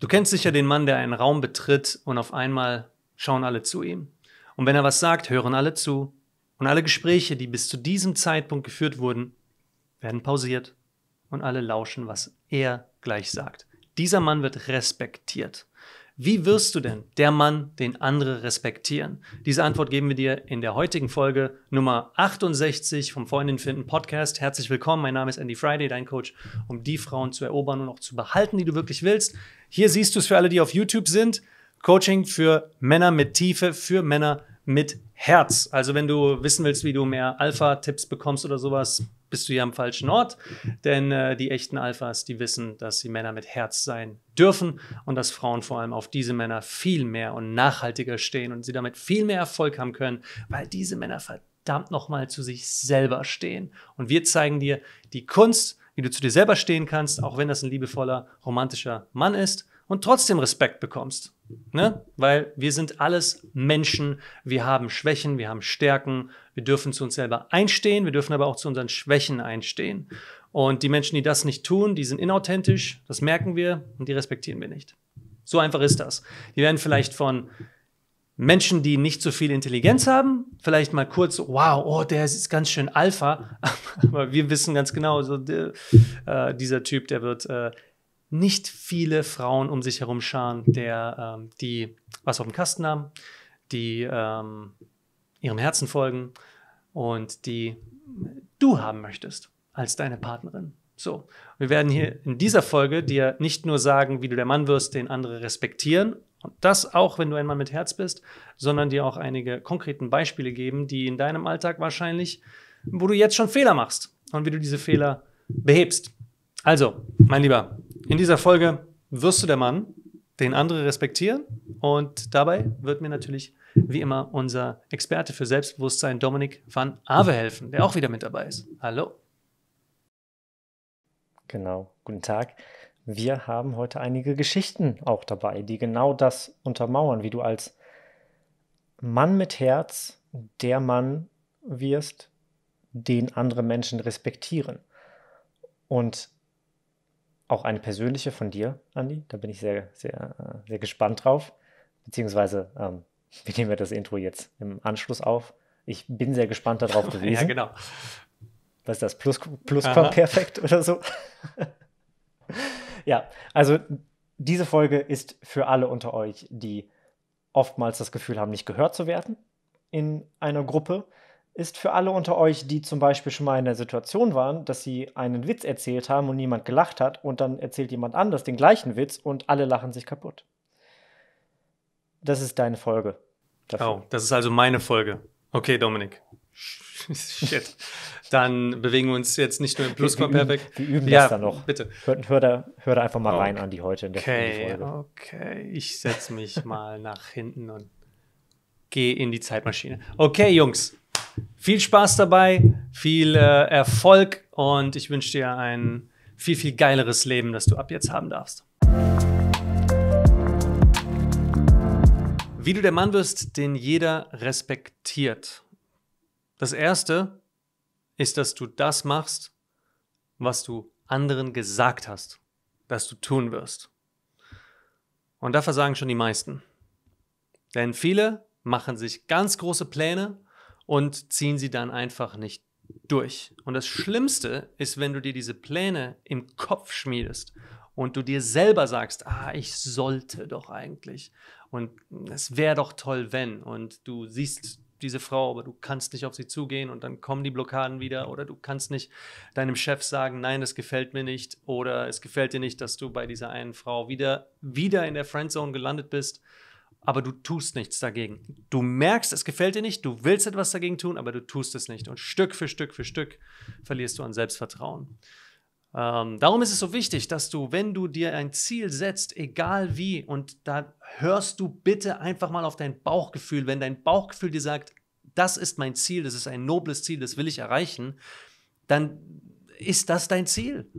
Du kennst sicher den Mann, der einen Raum betritt und auf einmal schauen alle zu ihm. Und wenn er was sagt, hören alle zu. Und alle Gespräche, die bis zu diesem Zeitpunkt geführt wurden, werden pausiert und alle lauschen, was er gleich sagt. Dieser Mann wird respektiert. Wie wirst du denn der Mann, den andere respektieren? Diese Antwort geben wir dir in der heutigen Folge Nummer 68 vom Freundin finden Podcast. Herzlich willkommen, mein Name ist Andy Friday, dein Coach, um die Frauen zu erobern und auch zu behalten, die du wirklich willst. Hier siehst du es für alle, die auf YouTube sind. Coaching für Männer mit Tiefe, für Männer mit Herz. Also wenn du wissen willst, wie du mehr Alpha-Tipps bekommst oder sowas, bist du hier am falschen Ort. Denn äh, die echten Alphas, die wissen, dass sie Männer mit Herz sein dürfen und dass Frauen vor allem auf diese Männer viel mehr und nachhaltiger stehen und sie damit viel mehr Erfolg haben können, weil diese Männer verdammt nochmal zu sich selber stehen. Und wir zeigen dir die Kunst, wie du zu dir selber stehen kannst, auch wenn das ein liebevoller, romantischer Mann ist und trotzdem Respekt bekommst. Ne? Weil wir sind alles Menschen, wir haben Schwächen, wir haben Stärken, wir dürfen zu uns selber einstehen, wir dürfen aber auch zu unseren Schwächen einstehen. Und die Menschen, die das nicht tun, die sind inauthentisch, das merken wir und die respektieren wir nicht. So einfach ist das. Die werden vielleicht von Menschen, die nicht so viel Intelligenz haben, vielleicht mal kurz, wow, oh, der ist ganz schön Alpha, aber wir wissen ganz genau, so, der, äh, dieser Typ, der wird äh, nicht viele Frauen um sich herum scharen, der, ähm, die was auf dem Kasten haben, die ähm, ihrem Herzen folgen, und die du haben möchtest als deine Partnerin. So, wir werden hier in dieser Folge dir nicht nur sagen, wie du der Mann wirst, den andere respektieren, und das auch, wenn du ein Mann mit Herz bist, sondern dir auch einige konkreten Beispiele geben, die in deinem Alltag wahrscheinlich, wo du jetzt schon Fehler machst und wie du diese Fehler behebst. Also, mein Lieber, in dieser Folge wirst du der Mann, den andere respektieren und dabei wird mir natürlich wie immer unser Experte für Selbstbewusstsein Dominik van Averhelfen, der auch wieder mit dabei ist. Hallo. Genau, guten Tag. Wir haben heute einige Geschichten auch dabei, die genau das untermauern, wie du als Mann mit Herz der Mann wirst, den andere Menschen respektieren. Und auch eine persönliche von dir, Andi. Da bin ich sehr, sehr, äh, sehr gespannt drauf. Beziehungsweise ähm, wir nehmen das Intro jetzt im Anschluss auf. Ich bin sehr gespannt darauf gewesen. ja, genau. Was ist das? Plus, plus perfekt oder so? ja, also diese Folge ist für alle unter euch, die oftmals das Gefühl haben, nicht gehört zu werden in einer Gruppe. Ist für alle unter euch, die zum Beispiel schon mal in der Situation waren, dass sie einen Witz erzählt haben und niemand gelacht hat und dann erzählt jemand anders den gleichen Witz und alle lachen sich kaputt das ist deine Folge. Dafür. Oh, das ist also meine Folge. Okay, Dominik. Shit. Dann bewegen wir uns jetzt nicht nur im Plusquamperfekt. Wir, wir, üben ja, das dann noch. Bitte. Hör, hör, da, hör da einfach mal okay. rein an die heute in der okay, Folge. Okay, ich setze mich mal nach hinten und gehe in die Zeitmaschine. Okay, Jungs. Viel Spaß dabei, viel äh, Erfolg und ich wünsche dir ein viel, viel geileres Leben, das du ab jetzt haben darfst. Wie du der Mann wirst, den jeder respektiert. Das Erste ist, dass du das machst, was du anderen gesagt hast, dass du tun wirst. Und da versagen schon die meisten. Denn viele machen sich ganz große Pläne und ziehen sie dann einfach nicht durch. Und das Schlimmste ist, wenn du dir diese Pläne im Kopf schmiedest und du dir selber sagst, ah, ich sollte doch eigentlich und es wäre doch toll, wenn und du siehst diese Frau, aber du kannst nicht auf sie zugehen und dann kommen die Blockaden wieder oder du kannst nicht deinem Chef sagen, nein, das gefällt mir nicht oder es gefällt dir nicht, dass du bei dieser einen Frau wieder wieder in der Friendzone gelandet bist, aber du tust nichts dagegen. Du merkst, es gefällt dir nicht, du willst etwas dagegen tun, aber du tust es nicht und Stück für Stück für Stück verlierst du an Selbstvertrauen. Ähm, darum ist es so wichtig, dass du, wenn du dir ein Ziel setzt, egal wie, und da hörst du bitte einfach mal auf dein Bauchgefühl, wenn dein Bauchgefühl dir sagt, das ist mein Ziel, das ist ein nobles Ziel, das will ich erreichen, dann ist das dein Ziel.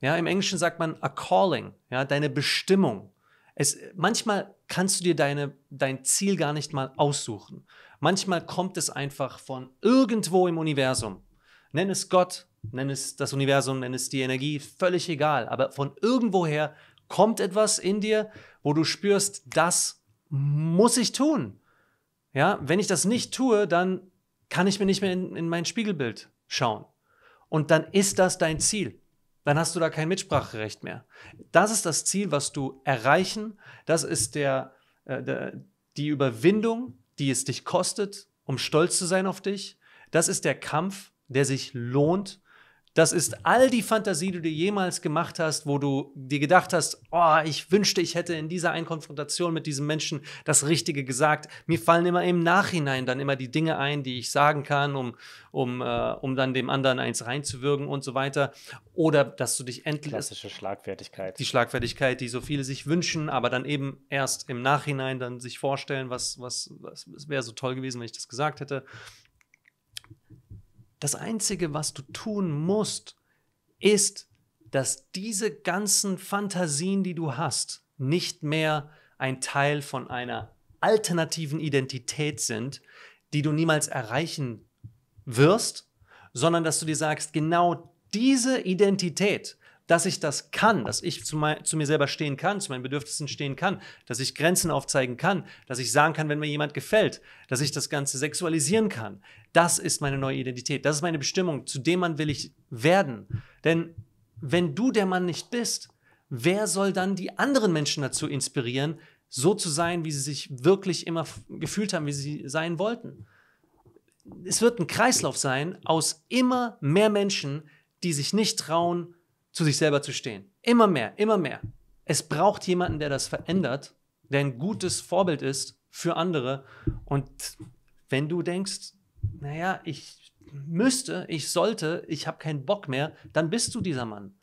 Ja, im Englischen sagt man a calling, ja, deine Bestimmung. Es, manchmal kannst du dir deine, dein Ziel gar nicht mal aussuchen. Manchmal kommt es einfach von irgendwo im Universum. Nenn es Gott, nenn es das Universum, nenn es die Energie, völlig egal. Aber von irgendwoher kommt etwas in dir, wo du spürst, das muss ich tun. Ja, wenn ich das nicht tue, dann kann ich mir nicht mehr in, in mein Spiegelbild schauen. Und dann ist das dein Ziel dann hast du da kein Mitspracherecht mehr. Das ist das Ziel, was du erreichen. Das ist der, äh, der, die Überwindung, die es dich kostet, um stolz zu sein auf dich. Das ist der Kampf, der sich lohnt, das ist all die Fantasie, die du jemals gemacht hast, wo du dir gedacht hast, oh, ich wünschte, ich hätte in dieser einen Konfrontation mit diesem Menschen das Richtige gesagt. Mir fallen immer im Nachhinein dann immer die Dinge ein, die ich sagen kann, um, um, äh, um dann dem anderen eins reinzuwirken und so weiter. Oder dass du dich endlich. Klassische Schlagfertigkeit. Die Schlagfertigkeit, die so viele sich wünschen, aber dann eben erst im Nachhinein dann sich vorstellen, was, was, was, was wäre so toll gewesen, wenn ich das gesagt hätte. Das Einzige, was du tun musst, ist, dass diese ganzen Fantasien, die du hast, nicht mehr ein Teil von einer alternativen Identität sind, die du niemals erreichen wirst, sondern dass du dir sagst, genau diese Identität, dass ich das kann, dass ich zu, mein, zu, mir selber stehen kann, zu meinen Bedürfnissen stehen kann, dass ich Grenzen aufzeigen kann, dass ich sagen kann, wenn mir jemand gefällt, dass ich das Ganze sexualisieren kann, das ist meine neue Identität, das ist meine Bestimmung, zu dem Mann will ich werden. Denn wenn du der Mann nicht bist, wer soll dann die anderen Menschen dazu inspirieren, so zu sein, wie sie sich wirklich immer gefühlt haben, wie sie sein wollten? Es wird ein Kreislauf sein aus immer mehr Menschen, die sich nicht trauen, zu sich selber zu stehen. Immer mehr, immer mehr. Es braucht jemanden, der das verändert, der ein gutes Vorbild ist für andere. Und wenn du denkst, naja, ich müsste, ich sollte, ich habe keinen Bock mehr, dann bist du dieser Mann.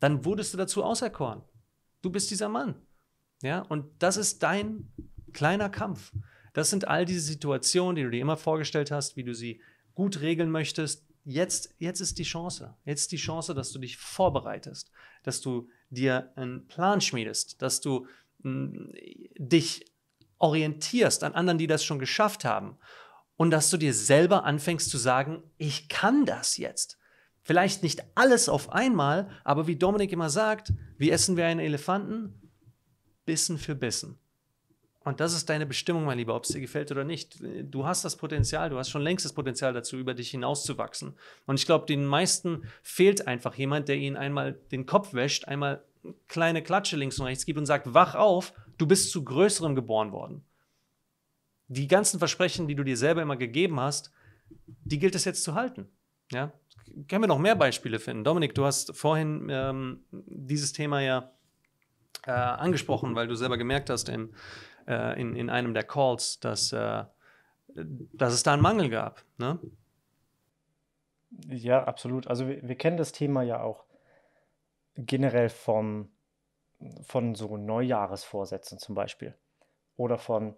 Dann wurdest du dazu auserkoren. Du bist dieser Mann. Ja, und das ist dein kleiner Kampf. Das sind all diese Situationen, die du dir immer vorgestellt hast, wie du sie gut regeln möchtest. Jetzt, jetzt ist die Chance. Jetzt ist die Chance, dass du dich vorbereitest, dass du dir einen Plan schmiedest, dass du mh, mm, dich orientierst an anderen, die das schon geschafft haben und dass du dir selber anfängst zu sagen, ich kann das jetzt. Vielleicht nicht alles auf einmal, aber wie Dominik immer sagt, wie essen wir einen Elefanten? Bissen für Bissen. Und das ist deine Bestimmung, mein Lieber, ob es dir gefällt oder nicht. Du hast das Potenzial, du hast schon längst das Potenzial dazu, über dich hinauszuwachsen. Und ich glaube, den meisten fehlt einfach jemand, der ihnen einmal den Kopf wäscht, einmal eine kleine Klatsche links und rechts gibt und sagt, wach auf, du bist zu Größerem geboren worden die ganzen Versprechen, die du dir selber immer gegeben hast, die gilt es jetzt zu halten. Ja? Können wir noch mehr Beispiele finden? Dominik, du hast vorhin ähm, dieses Thema ja äh, angesprochen, weil du selber gemerkt hast in, äh, in, in einem der Calls, dass, äh, dass es da einen Mangel gab. Ne? Ja, absolut. Also wir, wir kennen das Thema ja auch generell vom, von so Neujahresvorsätzen zum Beispiel oder von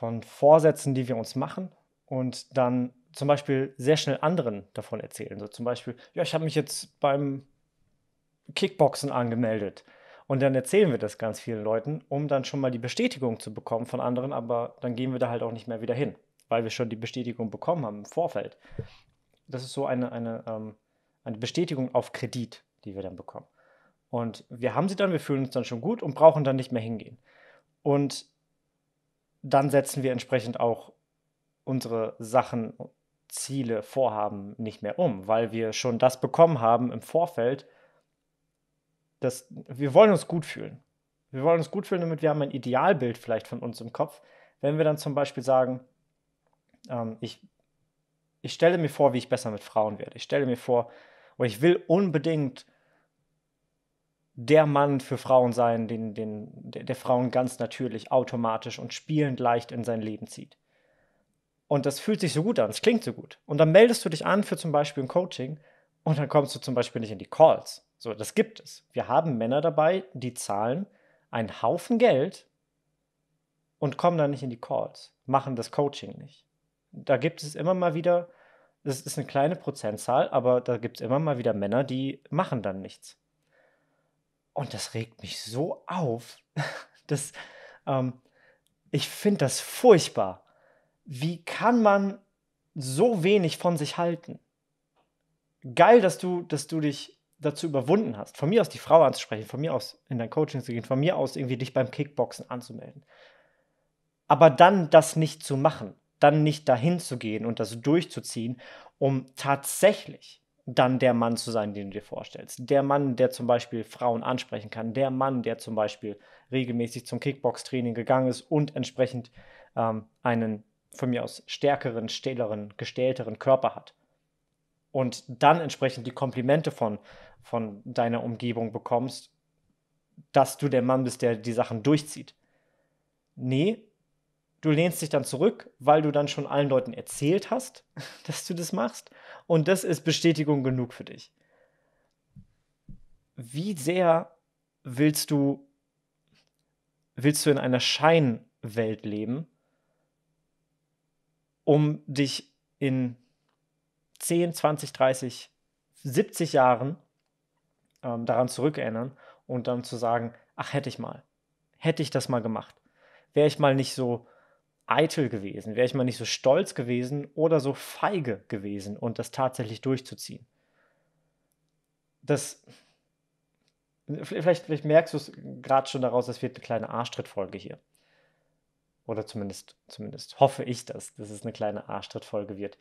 von Vorsätzen, die wir uns machen und dann zum Beispiel sehr schnell anderen davon erzählen. So zum Beispiel, ja, ich habe mich jetzt beim Kickboxen angemeldet. Und dann erzählen wir das ganz vielen Leuten, um dann schon mal die Bestätigung zu bekommen von anderen, aber dann gehen wir da halt auch nicht mehr wieder hin, weil wir schon die Bestätigung bekommen haben im Vorfeld. Das ist so eine, eine, ähm, eine Bestätigung auf Kredit, die wir dann bekommen. Und wir haben sie dann, wir fühlen uns dann schon gut und brauchen dann nicht mehr hingehen. Und dann setzen wir entsprechend auch unsere Sachen, Ziele, Vorhaben nicht mehr um, weil wir schon das bekommen haben im Vorfeld, dass wir wollen uns gut fühlen. Wir wollen uns gut fühlen, damit wir haben ein Idealbild vielleicht von uns im Kopf. Wenn wir dann zum Beispiel sagen, ähm, ich, ich stelle mir vor, wie ich besser mit Frauen werde. Ich stelle mir vor, oder ich will unbedingt der Mann für Frauen sein, den, den, der, Frauen ganz natürlich, automatisch und spielend leicht in sein Leben zieht. Und das fühlt sich so gut an, es klingt so gut. Und dann meldest du dich an für zum Beispiel ein Coaching und dann kommst du zum Beispiel nicht in die Calls. So, das gibt es. Wir haben Männer dabei, die zahlen einen Haufen Geld und kommen dann nicht in die Calls, machen das Coaching nicht. Da gibt es immer mal wieder, das ist eine kleine Prozentzahl, aber da gibt es immer mal wieder Männer, die machen dann nichts. Und das regt mich so auf. Das, ähm, ich finde das furchtbar. Wie kann man so wenig von sich halten? Geil, dass du, dass du dich dazu überwunden hast, von mir aus die Frau anzusprechen, von mir aus in dein Coaching zu gehen, von mir aus irgendwie dich beim Kickboxen anzumelden. Aber dann das nicht zu machen, dann nicht dahin zu gehen und das durchzuziehen, um tatsächlich dann der Mann zu sein, den du dir vorstellst. Der Mann, der zum Beispiel Frauen ansprechen kann. Der Mann, der zum Beispiel regelmäßig zum Kickbox-Training gegangen ist und entsprechend ähm, einen von mir aus stärkeren, stähleren, gestählteren Körper hat. Und dann entsprechend die Komplimente von, von deiner Umgebung bekommst, dass du der Mann bist, der die Sachen durchzieht. Nee, du lehnst dich dann zurück, weil du dann schon allen Leuten erzählt hast, dass du das machst und das ist Bestätigung genug für dich. Wie sehr willst du willst du in einer Scheinwelt leben, um dich in 10, 20, 30, 70 Jahren ähm, daran zurückerinnern und dann zu sagen, ach hätte ich mal, hätte ich das mal gemacht, wäre ich mal nicht so eitel gewesen, wäre ich mal nicht so stolz gewesen oder so feige gewesen und das tatsächlich durchzuziehen. Das. Vielleicht, vielleicht merkst du es gerade schon daraus, das wird eine kleine Arschtrittfolge hier. Oder zumindest, zumindest hoffe ich das, dass es eine kleine Arschtrittfolge wird.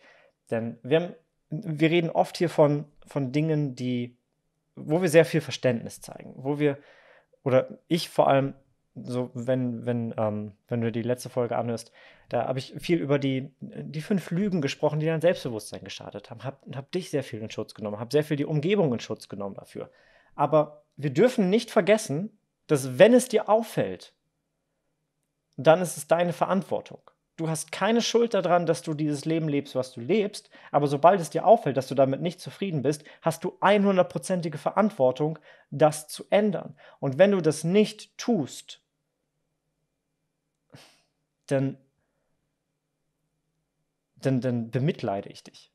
Denn wir, haben, wir reden oft hier von, von Dingen, die, wo wir sehr viel Verständnis zeigen, wo wir, oder ich vor allem so wenn, wenn, ähm, wenn du die letzte Folge anhörst, da habe ich viel über die, die fünf Lügen gesprochen, die dein Selbstbewusstsein geschadet haben. Hab, hab dich sehr viel in Schutz genommen, hab sehr viel die Umgebung in Schutz genommen dafür. Aber wir dürfen nicht vergessen, dass wenn es dir auffällt, dann ist es deine Verantwortung. Du hast keine Schuld daran, dass du dieses Leben lebst, was du lebst, aber sobald es dir auffällt, dass du damit nicht zufrieden bist, hast du 100%ige Verantwortung, das zu ändern. Und wenn du das nicht tust, dann, dann, dann bemitleide ich dich.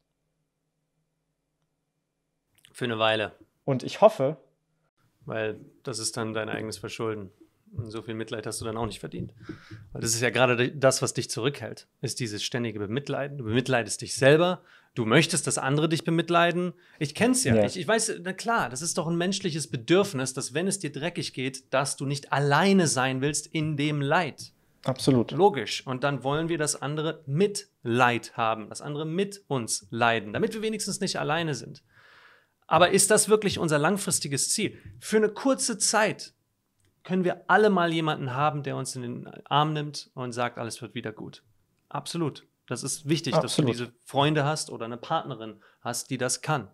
Für eine Weile. Und ich hoffe. Weil das ist dann dein eigenes Verschulden. Und so viel Mitleid hast du dann auch nicht verdient. Weil das ist ja gerade das, was dich zurückhält, ist dieses ständige Bemitleiden. Du bemitleidest dich selber. Du möchtest, dass andere dich bemitleiden. Ich kenn's ja, ja. Ich, ich weiß, na klar, das ist doch ein menschliches Bedürfnis, dass wenn es dir dreckig geht, dass du nicht alleine sein willst in dem Leid. Absolut. Logisch. Und dann wollen wir das andere mit Leid haben, das andere mit uns leiden, damit wir wenigstens nicht alleine sind. Aber ist das wirklich unser langfristiges Ziel? Für eine kurze Zeit können wir alle mal jemanden haben, der uns in den Arm nimmt und sagt, alles wird wieder gut. Absolut. Das ist wichtig, Absolut. dass du diese Freunde hast oder eine Partnerin hast, die das kann.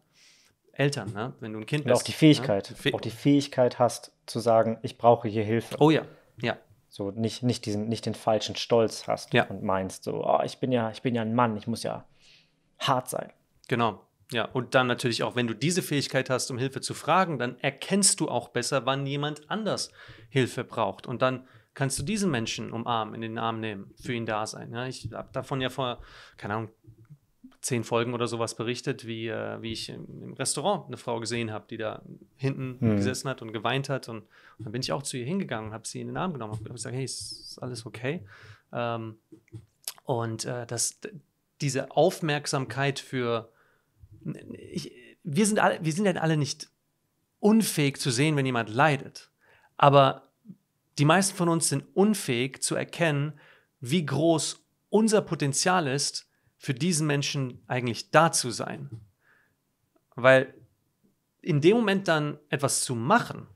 Eltern, ne? wenn du ein Kind und bist. Auch die ne? Fähigkeit, ne? auch die Fähigkeit hast zu sagen, ich brauche hier Hilfe. Oh ja, ja so nicht, nicht, diesen, nicht den falschen Stolz hast ja. und meinst so, oh, ich bin ja, ich bin ja ein Mann, ich muss ja hart sein. Genau. Ja, und dann natürlich auch, wenn du diese Fähigkeit hast, um Hilfe zu fragen, dann erkennst du auch besser, wann jemand anders Hilfe braucht. Und dann kannst du diesen Menschen umarmen, in den Arm nehmen, für ihn da sein. Ja, ich habe davon ja vor, keine Ahnung, zehn Folgen oder sowas berichtet, wie, äh, wie ich im Restaurant eine Frau gesehen habe, die da hinten mhm. gesessen hat und geweint hat. Und, und, dann bin ich auch zu ihr hingegangen, habe sie in den Arm genommen und gesagt, hey, ist alles okay? Ähm, und äh, das, diese Aufmerksamkeit für, ich, wir, sind alle, wir sind ja halt alle nicht unfähig zu sehen, wenn jemand leidet. Aber die meisten von uns sind unfähig zu erkennen, wie groß unser Potenzial ist, für diesen Menschen eigentlich da zu sein. Weil in dem Moment dann etwas zu machen,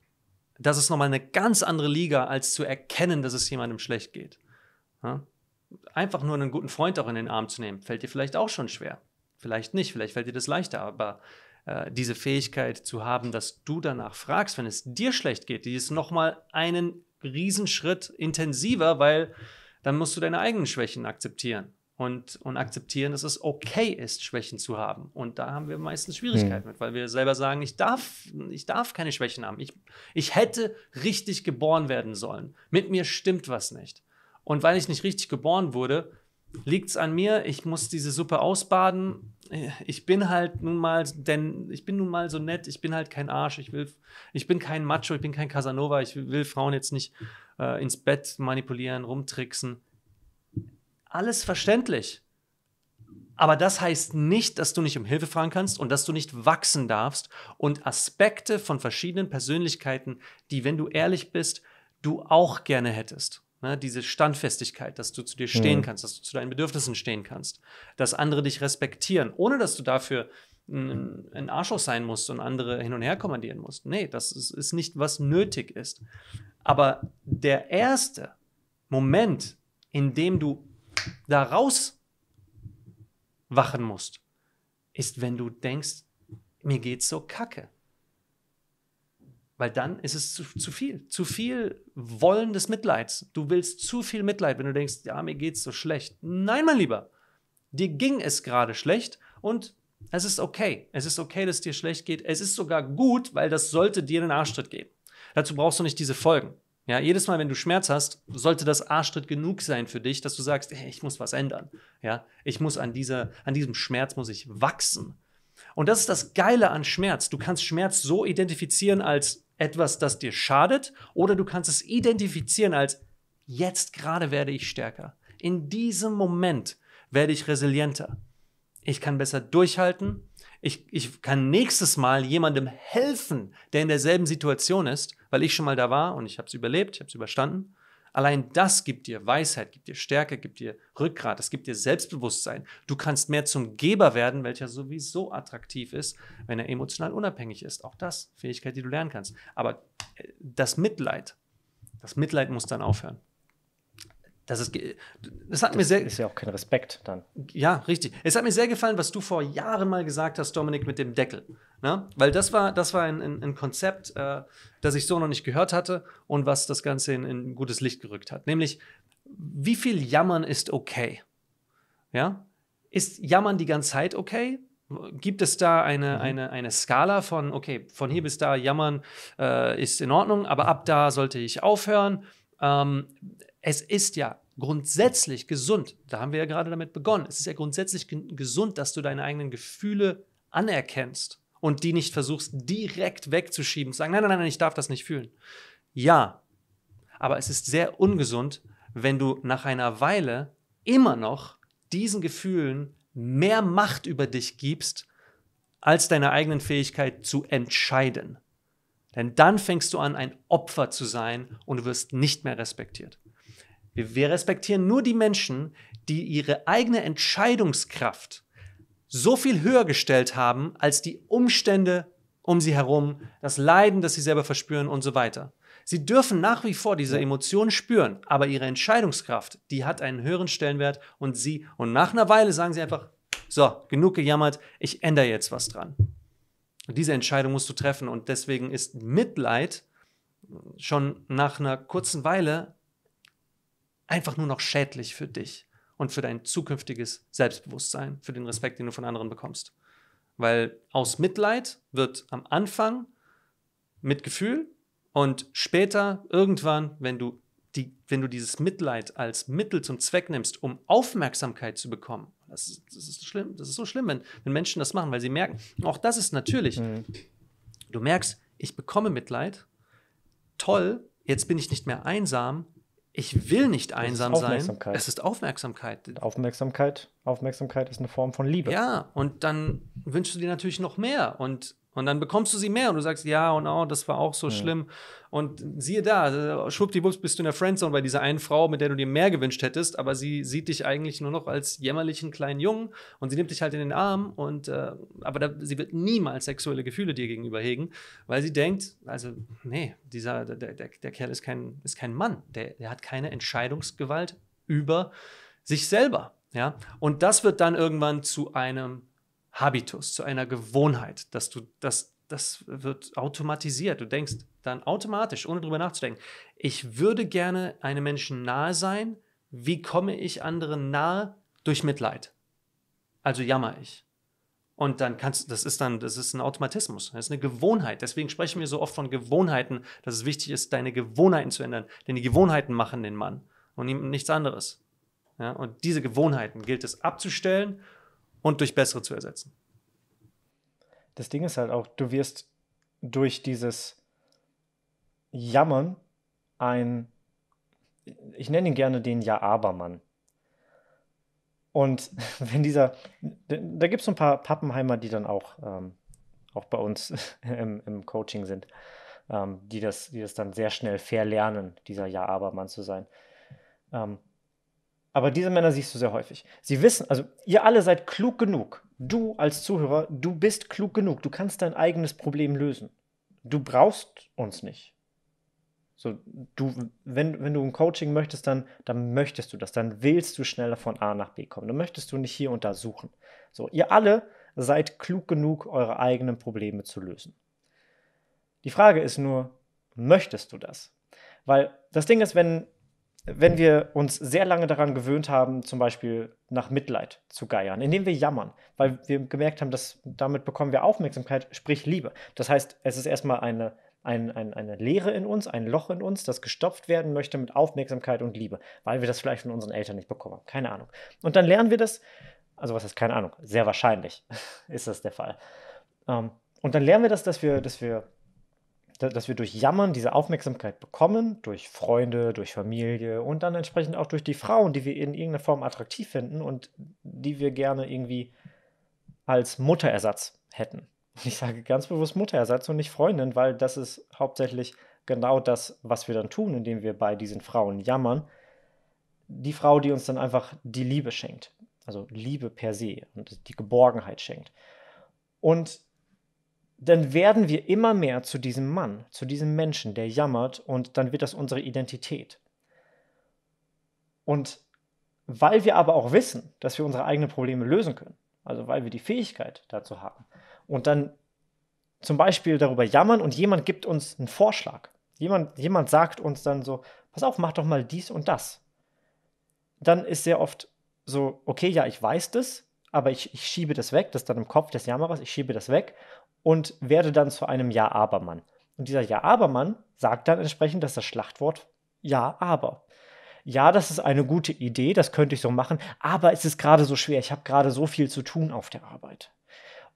das ist nochmal eine ganz andere Liga, als zu erkennen, dass es jemandem schlecht geht. Einfach nur einen guten Freund auch in den Arm zu nehmen, fällt dir vielleicht auch schon schwer. Vielleicht nicht, vielleicht fällt dir das leichter, aber äh, diese Fähigkeit zu haben, dass du danach fragst, wenn es dir schlecht geht, die ist nochmal einen Riesenschritt intensiver, weil dann musst du deine eigenen Schwächen akzeptieren und, und akzeptieren, dass es okay ist, Schwächen zu haben. Und da haben wir meistens Schwierigkeiten mhm. mit, weil wir selber sagen, ich darf, ich darf keine Schwächen haben. Ich, ich hätte richtig geboren werden sollen. Mit mir stimmt was nicht. Und weil ich nicht richtig geboren wurde, liegt es an mir, ich muss diese Suppe ausbaden. Ich bin halt nun mal, denn ich bin nun mal so nett, ich bin halt kein Arsch, ich will, ich bin kein Macho, ich bin kein Casanova, ich will Frauen jetzt nicht äh, ins Bett manipulieren, rumtricksen alles verständlich. Aber das heißt nicht, dass du nicht um Hilfe fragen kannst und dass du nicht wachsen darfst und Aspekte von verschiedenen Persönlichkeiten, die, wenn du ehrlich bist, du auch gerne hättest. Ne? Diese Standfestigkeit, dass du zu dir stehen mhm. kannst, dass du zu deinen Bedürfnissen stehen kannst, dass andere dich respektieren, ohne dass du dafür ein, ein Arschloch sein musst und andere hin und her kommandieren musst. Nee, das ist, ist nicht, was nötig ist. Aber der erste Moment, in dem du da raus wachen musst, ist, wenn du denkst, mir geht's so kacke. Weil dann ist es zu, zu, viel. Zu viel Wollen des Mitleids. Du willst zu viel Mitleid, wenn du denkst, ja, mir geht es so schlecht. Nein, mein Lieber. Dir ging es gerade schlecht und es ist okay. Es ist okay, dass es dir schlecht geht. Es ist sogar gut, weil das sollte dir den Arschtritt geben. Dazu brauchst du nicht diese Folgen. Ja, jedes Mal, wenn du Schmerz hast, sollte das Arschtritt genug sein für dich, dass du sagst, hey, ich muss was ändern. Ja, ich muss an dieser, an diesem Schmerz muss ich wachsen. Und das ist das Geile an Schmerz. Du kannst Schmerz so identifizieren als etwas, das dir schadet, oder du kannst es identifizieren als jetzt gerade werde ich stärker. In diesem Moment werde ich resilienter. Ich kann besser durchhalten. Ich, ich kann nächstes Mal jemandem helfen, der in derselben Situation ist, weil ich schon mal da war und ich habe es überlebt, ich habe es überstanden. Allein das gibt dir Weisheit, gibt dir Stärke, gibt dir Rückgrat, es gibt dir Selbstbewusstsein. Du kannst mehr zum Geber werden, welcher sowieso attraktiv ist, wenn er emotional unabhängig ist. Auch das, Fähigkeit, die du lernen kannst. Aber äh, das Mitleid, das Mitleid muss dann aufhören. Das, ist, das hat das mir sehr. Ist ja auch kein Respekt dann. Ja, richtig. Es hat mir sehr gefallen, was du vor Jahren mal gesagt hast, Dominik, mit dem Deckel. Na? Ne? Weil das war, das war ein, ein, ein Konzept, äh, das ich so noch nicht gehört hatte und was das Ganze in, in gutes Licht gerückt hat. Nämlich, wie viel Jammern ist okay? Ja? Ist Jammern die ganze Zeit okay? Gibt es da eine, mhm. eine, eine Skala von, okay, von hier bis da jammern äh, ist in Ordnung, aber ab da sollte ich aufhören? Ähm, es ist ja grundsätzlich gesund, da haben wir ja gerade damit begonnen, es ist ja grundsätzlich gesund, dass du deine eigenen Gefühle anerkennst und die nicht versuchst direkt wegzuschieben, zu sagen, nein, nein, nein, ich darf das nicht fühlen. Ja, aber es ist sehr ungesund, wenn du nach einer Weile immer noch diesen Gefühlen mehr Macht über dich gibst, als deiner eigenen Fähigkeit zu entscheiden. Denn dann fängst du an, ein Opfer zu sein und du wirst nicht mehr respektiert. Wir, wir respektieren nur die Menschen, die ihre eigene Entscheidungskraft so viel höher gestellt haben als die Umstände um sie herum, das Leiden, das sie selber verspüren und so weiter. Sie dürfen nach wie vor diese Emotionen spüren, aber ihre Entscheidungskraft, die hat einen höheren Stellenwert und sie, und nach einer Weile sagen sie einfach, so, genug gejammert, ich ändere jetzt was dran. Und diese Entscheidung musst du treffen und deswegen ist Mitleid schon nach einer kurzen Weile einfach nur noch schädlich für dich und für dein zukünftiges Selbstbewusstsein, für den Respekt, den du von anderen bekommst. Weil aus Mitleid wird am Anfang Mitgefühl und später irgendwann, wenn du, die, wenn du dieses Mitleid als Mittel zum Zweck nimmst, um Aufmerksamkeit zu bekommen, das ist, das ist schlimm, das ist so schlimm, wenn, wenn Menschen das machen, weil sie merken, auch das ist natürlich. Mhm. Du merkst, ich bekomme Mitleid, toll, jetzt bin ich nicht mehr einsam, ich will nicht einsam sein. Es ist Aufmerksamkeit. Aufmerksamkeit. Aufmerksamkeit ist eine Form von Liebe. Ja, und dann wünschst du dir natürlich noch mehr und, und dann bekommst du sie mehr und du sagst, ja und oh, das war auch so mhm. schlimm. Und siehe da, schwuppdiwupps bist du in der Friendzone bei dieser einen Frau, mit der du dir mehr gewünscht hättest, aber sie sieht dich eigentlich nur noch als jämmerlichen kleinen Jungen und sie nimmt dich halt in den Arm und äh, aber da, sie wird niemals sexuelle Gefühle dir gegenüber hegen, weil sie denkt, also nee, dieser, der, der, der Kerl ist kein, ist kein Mann, der, der hat keine Entscheidungsgewalt über sich selber. Ja? Und das wird dann irgendwann zu einem Habitus, zu einer Gewohnheit, dass du das, das wird automatisiert. Du denkst dann automatisch, ohne drüber nachzudenken, ich würde gerne einem Menschen nahe sein. Wie komme ich anderen nahe? Durch Mitleid. Also jammer ich. Und dann kannst das ist dann, das ist ein Automatismus, das ist eine Gewohnheit. Deswegen sprechen wir so oft von Gewohnheiten, dass es wichtig ist, deine Gewohnheiten zu ändern. Denn die Gewohnheiten machen den Mann und nichts anderes. Ja, und diese Gewohnheiten gilt es abzustellen und durch bessere zu ersetzen. Das Ding ist halt auch, du wirst durch dieses Jammern ein, ich nenne ihn gerne den Ja-Aber-Mann. Und wenn dieser, da gibt es ein paar Pappenheimer, die dann auch, ähm, auch bei uns im, im Coaching sind, ähm, die, das, die das dann sehr schnell verlernen, dieser Ja-Aber-Mann zu sein. Ähm, aber diese Männer siehst du sehr häufig. Sie wissen, also ihr alle seid klug genug. Du als Zuhörer, du bist klug genug. Du kannst dein eigenes Problem lösen. Du brauchst uns nicht. So, du, wenn, wenn du ein Coaching möchtest, dann, dann möchtest du das. Dann willst du schneller von A nach B kommen. Dann möchtest du nicht hier und da suchen. So, ihr alle seid klug genug, eure eigenen Probleme zu lösen. Die Frage ist nur, möchtest du das? Weil das Ding ist, wenn wenn wir uns sehr lange daran gewöhnt haben, zum Beispiel nach Mitleid zu geiern, indem wir jammern, weil wir gemerkt haben, dass damit bekommen wir Aufmerksamkeit, sprich Liebe. Das heißt, es ist erstmal eine, ein, ein, eine Leere in uns, ein Loch in uns, das gestopft werden möchte mit Aufmerksamkeit und Liebe, weil wir das vielleicht von unseren Eltern nicht bekommen Keine Ahnung. Und dann lernen wir das, also was heißt keine Ahnung, sehr wahrscheinlich ist das der Fall. Ähm, und dann lernen wir das, dass wir, dass wir dass wir durch Jammern diese Aufmerksamkeit bekommen, durch Freunde, durch Familie und dann entsprechend auch durch die Frauen, die wir in irgendeiner Form attraktiv finden und die wir gerne irgendwie als Mutterersatz hätten. Ich sage ganz bewusst Mutterersatz und nicht Freundin, weil das ist hauptsächlich genau das, was wir dann tun, indem wir bei diesen Frauen jammern. Die Frau, die uns dann einfach die Liebe schenkt, also Liebe per se und die Geborgenheit schenkt. Und dann werden wir immer mehr zu diesem Mann, zu diesem Menschen, der jammert und dann wird das unsere Identität. Und weil wir aber auch wissen, dass wir unsere eigenen Probleme lösen können, also weil wir die Fähigkeit dazu haben und dann zum Beispiel darüber jammern und jemand gibt uns einen Vorschlag, jemand, jemand sagt uns dann so, pass auf, mach doch mal dies und das, dann ist sehr oft so, okay, ja, ich weiß das, aber ich, ich, schiebe das weg, das ist dann im Kopf des Jammerers, ich schiebe das weg und werde dann zu einem Ja-Aber-Mann. Und dieser Ja-Aber-Mann sagt dann entsprechend, dass das Schlachtwort Ja, aber. Ja, das ist eine gute Idee, das könnte ich so machen, aber es ist gerade so schwer, ich habe gerade so viel zu tun auf der Arbeit.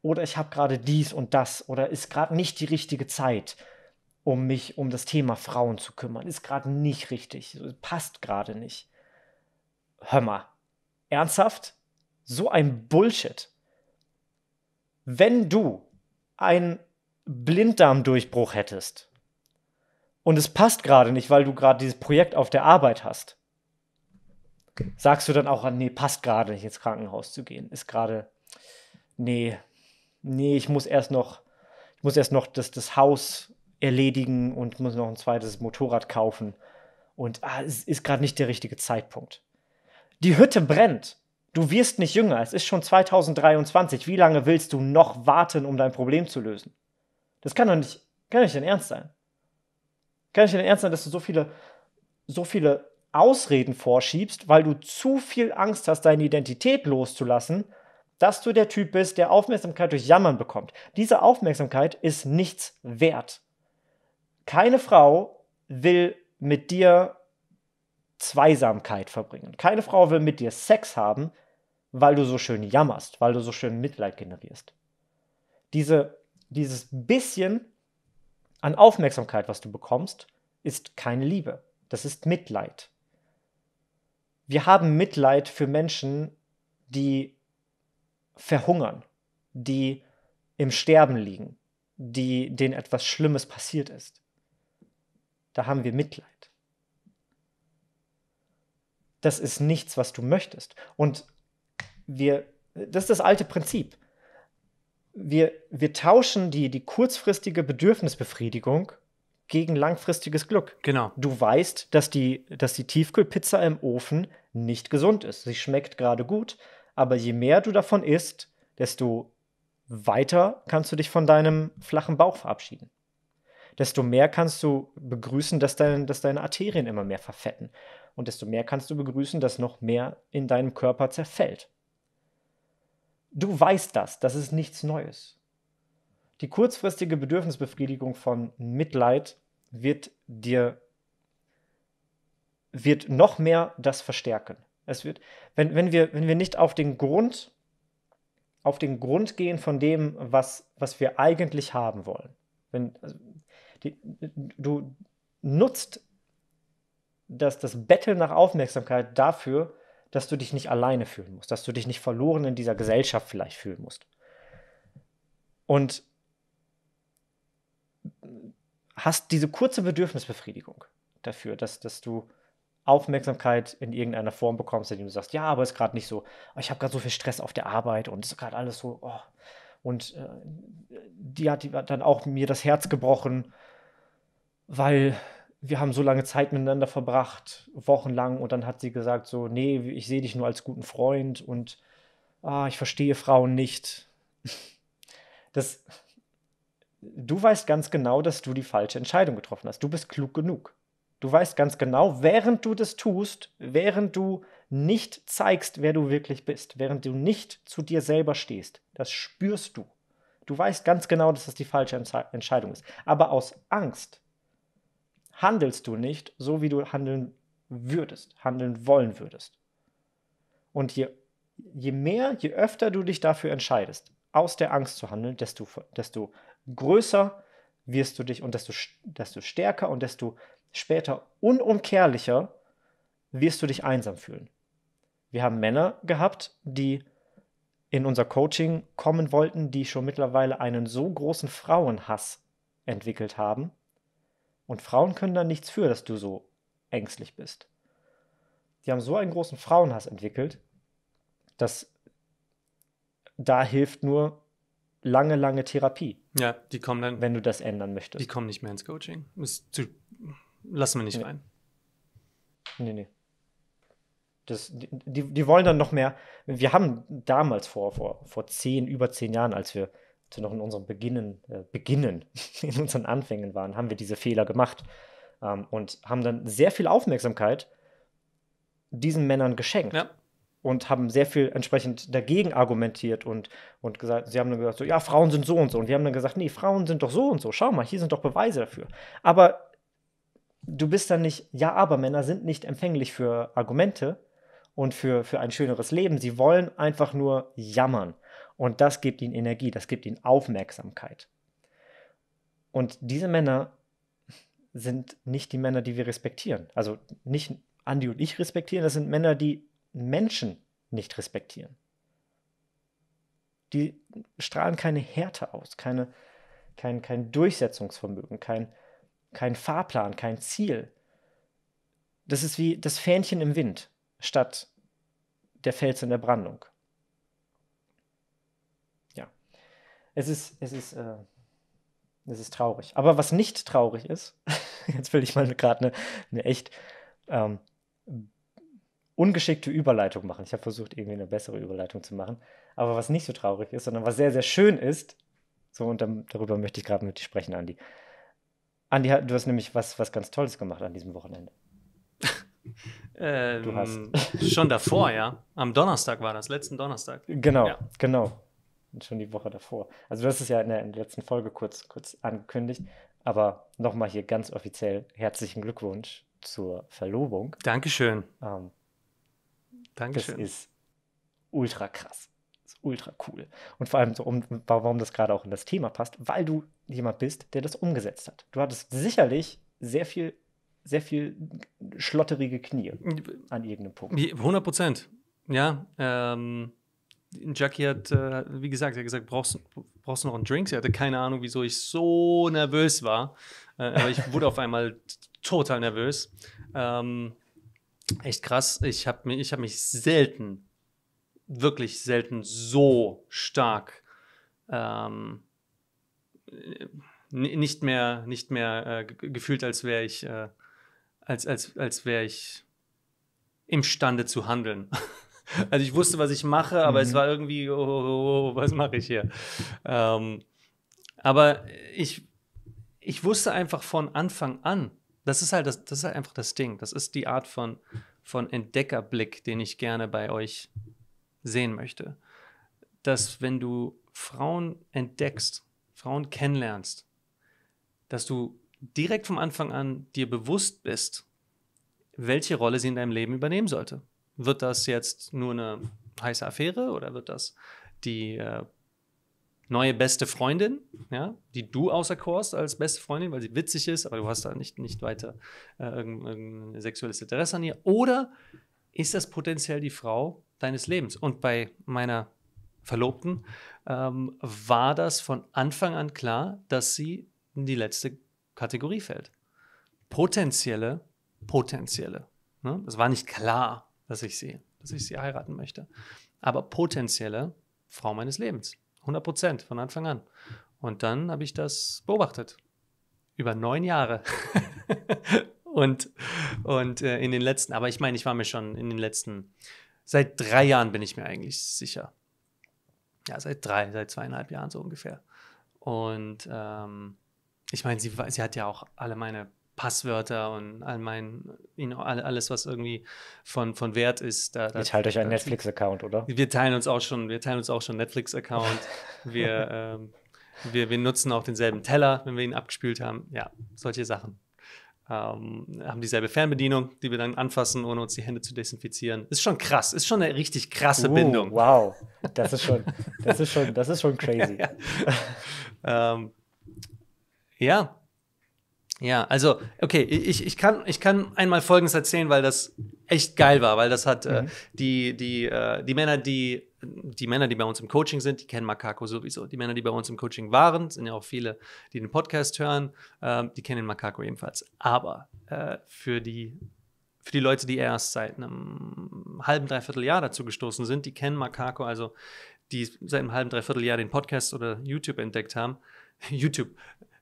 Oder ich habe gerade dies und das, oder ist gerade nicht die richtige Zeit, um mich um das Thema Frauen zu kümmern. Ist gerade nicht richtig, passt gerade nicht. Hör mal, ernsthaft? So ein Bullshit. Wenn du einen Blinddarmdurchbruch hättest und es passt gerade nicht, weil du gerade dieses Projekt auf der Arbeit hast, sagst du dann auch, nee, passt gerade nicht ins Krankenhaus zu gehen, ist gerade, nee, nee, ich muss erst noch, ich muss erst noch das, das Haus erledigen und muss noch ein zweites Motorrad kaufen und ah, es ist gerade nicht der richtige Zeitpunkt. Die Hütte brennt du wirst nicht jünger. Es ist schon 2023. Wie lange willst du noch warten, um dein Problem zu lösen? Das kann doch nicht, kann nicht dein Ernst sein. Kann nicht dein Ernst sein, dass du so viele, so viele Ausreden vorschiebst, weil du zu viel Angst hast, deine Identität loszulassen, dass du der Typ bist, der Aufmerksamkeit durch Jammern bekommt. Diese Aufmerksamkeit ist nichts wert. Keine Frau will mit dir Zweisamkeit verbringen. Keine Frau will mit dir Sex haben, weil du so schön jammerst, weil du so schön Mitleid generierst. Diese, dieses bisschen an Aufmerksamkeit, was du bekommst, ist keine Liebe. Das ist Mitleid. Wir haben Mitleid für Menschen, die verhungern, die im Sterben liegen, die, denen etwas Schlimmes passiert ist. Da haben wir Mitleid das ist nichts, was du möchtest. Und wir, das ist das alte Prinzip. Wir, wir tauschen die, die kurzfristige Bedürfnisbefriedigung gegen langfristiges Glück. Genau. Du weißt, dass die, dass die Tiefkühlpizza im Ofen nicht gesund ist. Sie schmeckt gerade gut, aber je mehr du davon isst, desto weiter kannst du dich von deinem flachen Bauch verabschieden. Desto mehr kannst du begrüßen, dass, dein, dass deine Arterien immer mehr verfetten und desto mehr kannst du begrüßen, dass noch mehr in deinem Körper zerfällt. Du weißt das, das ist nichts Neues. Die kurzfristige Bedürfnisbefriedigung von Mitleid wird dir wird noch mehr das verstärken. Es wird, wenn, wenn, wir, wenn wir nicht auf den Grund, auf den Grund gehen von dem, was, was wir eigentlich haben wollen. Wenn, also die, du nutzt dass das Betteln nach Aufmerksamkeit dafür, dass du dich nicht alleine fühlen musst, dass du dich nicht verloren in dieser Gesellschaft vielleicht fühlen musst. Und hast diese kurze Bedürfnisbefriedigung dafür, dass, dass du Aufmerksamkeit in irgendeiner Form bekommst, indem du sagst, ja, aber ist gerade nicht so, oh, ich habe gerade so viel Stress auf der Arbeit und es ist gerade alles so, oh. und äh, die, hat, die hat dann auch mir das Herz gebrochen, weil wir haben so lange Zeit miteinander verbracht, wochenlang, und dann hat sie gesagt, so, nee, ich sehe dich nur als guten Freund und ah, ich verstehe Frauen nicht. Das, du weißt ganz genau, dass du die falsche Entscheidung getroffen hast. Du bist klug genug. Du weißt ganz genau, während du das tust, während du nicht zeigst, wer du wirklich bist, während du nicht zu dir selber stehst, das spürst du. Du weißt ganz genau, dass das die falsche Entscheidung ist. Aber aus Angst handelst du nicht so, wie du handeln würdest, handeln wollen würdest. Und je, je mehr, je öfter du dich dafür entscheidest, aus der Angst zu handeln, desto, desto größer wirst du dich und desto, desto stärker und desto später unumkehrlicher wirst du dich einsam fühlen. Wir haben Männer gehabt, die in unser Coaching kommen wollten, die schon mittlerweile einen so großen Frauenhass entwickelt haben, und Frauen können da nichts für, dass du so ängstlich bist. Die haben so einen großen Frauenhass entwickelt, dass da hilft nur lange, lange Therapie. Ja, die kommen dann. Wenn du das ändern möchtest. Die kommen nicht mehr ins Coaching. Zu, lassen wir nicht nee. rein. Nee, nee. Das, die, die wollen dann noch mehr. Wir haben damals vor, vor, vor zehn, über zehn Jahren, als wir noch in unserem Beginnen, äh, Beginnen, in unseren Anfängen waren, haben wir diese Fehler gemacht ähm, und haben dann sehr viel Aufmerksamkeit diesen Männern geschenkt. Ja. Und haben sehr viel entsprechend dagegen argumentiert und, und gesagt, sie haben dann gesagt, so, ja, Frauen sind so und so. Und wir haben dann gesagt, nee, Frauen sind doch so und so. Schau mal, hier sind doch Beweise dafür. Aber du bist dann nicht, ja, aber Männer sind nicht empfänglich für Argumente und für, für ein schöneres Leben. Sie wollen einfach nur jammern. Und das gibt ihnen Energie, das gibt ihnen Aufmerksamkeit. Und diese Männer sind nicht die Männer, die wir respektieren. Also nicht Andi und ich respektieren, das sind Männer, die Menschen nicht respektieren. Die strahlen keine Härte aus, keine, kein, kein Durchsetzungsvermögen, kein, kein Fahrplan, kein Ziel. Das ist wie das Fähnchen im Wind statt der Fels in der Brandung. es ist, es ist, äh, es ist traurig. Aber was nicht traurig ist, jetzt will ich mal gerade eine, eine echt ähm, ungeschickte Überleitung machen. Ich habe versucht, irgendwie eine bessere Überleitung zu machen. Aber was nicht so traurig ist, sondern was sehr, sehr schön ist, so und dann, darüber möchte ich gerade mit dir sprechen, Andi. Andi, du hast nämlich was, was ganz Tolles gemacht an diesem Wochenende. Ähm, du hast. Schon davor, ja. Am Donnerstag war das, letzten Donnerstag. Genau, ja. genau schon die Woche davor. Also du hast es ja in der, in der letzten Folge kurz, kurz angekündigt, aber nochmal hier ganz offiziell herzlichen Glückwunsch zur Verlobung. Dankeschön. Ähm, Dankeschön. Das ist ultra krass. Das ist ultra cool. Und vor allem, so um, warum das gerade auch in das Thema passt, weil du jemand bist, der das umgesetzt hat. Du hattest sicherlich sehr viel, sehr viel schlotterige Knie hm. an irgendeinem Punkt. 100 Prozent. Ja, ähm, Jackie hat, äh, wie gesagt, er hat gesagt, brauchst, brauchst du noch einen Drink? Er hatte keine Ahnung, wieso ich so nervös war. Äh, aber ich wurde auf einmal total nervös. Ähm, echt krass. Ich habe mich, hab mich selten, wirklich selten so stark ähm, nicht mehr, nicht mehr äh, gefühlt, als wäre ich, äh, als, als, als wäre ich imstande zu handeln. Also ich wusste, was ich mache, aber mhm. es war irgendwie, oh oh, oh, oh, oh was mache ich hier? Ähm, aber ich, ich wusste einfach von Anfang an, das ist halt das, das ist halt einfach das Ding. Das ist die Art von, von Entdeckerblick, den ich gerne bei euch sehen möchte. Dass wenn du Frauen entdeckst, Frauen kennenlernst, dass du direkt vom Anfang an dir bewusst bist, welche Rolle sie in deinem Leben übernehmen sollte. Wird das jetzt nur eine heiße Affäre oder wird das die äh, neue beste Freundin, ja, die du außerkorst als beste Freundin, weil sie witzig ist, aber du hast da nicht, nicht weiter äh, irgendein, irgendein sexuelles Interesse an ihr? Oder ist das potenziell die Frau deines Lebens? Und bei meiner Verlobten ähm, war das von Anfang an klar, dass sie in die letzte Kategorie fällt. Potenzielle, potenzielle. Ne? Das war nicht klar, dass ich sie, dass ich sie heiraten möchte. Aber potenzielle Frau meines Lebens. 100 Prozent von Anfang an. Und dann habe ich das beobachtet. Über neun Jahre. und und äh, in den letzten, aber ich meine, ich war mir schon in den letzten, seit drei Jahren bin ich mir eigentlich sicher. Ja, seit drei, seit zweieinhalb Jahren so ungefähr. Und ähm, ich meine, sie, sie hat ja auch alle meine Passwörter und all mein, alles, was irgendwie von, von Wert ist. Da, da, ich halte euch einen Netflix-Account, oder? Wir teilen uns auch schon, wir teilen uns auch schon Netflix-Account. wir, ähm, wir, wir nutzen auch denselben Teller, wenn wir ihn abgespült haben. Ja, solche Sachen. Ähm, haben dieselbe Fernbedienung, die wir dann anfassen, ohne uns die Hände zu desinfizieren. Ist schon krass, ist schon eine richtig krasse uh, Bindung. Wow, das ist schon, das ist schon, das ist schon crazy. Ähm, ja, ja, also, okay, ich, ich, kann, ich kann einmal Folgendes erzählen, weil das echt geil war, weil das hat äh, mhm. äh, die, die, äh, die Männer, die die Männer, die bei uns im Coaching sind, die kennen Makako sowieso. Die Männer, die bei uns im Coaching waren, sind ja auch viele, die den Podcast hören, äh, die kennen Makako ebenfalls. Aber äh, für, die, für die Leute, die erst seit einem halben, dreiviertel Jahr dazu gestoßen sind, die kennen Makako, also die seit einem halben, dreiviertel Jahr den Podcast oder YouTube entdeckt haben, YouTube,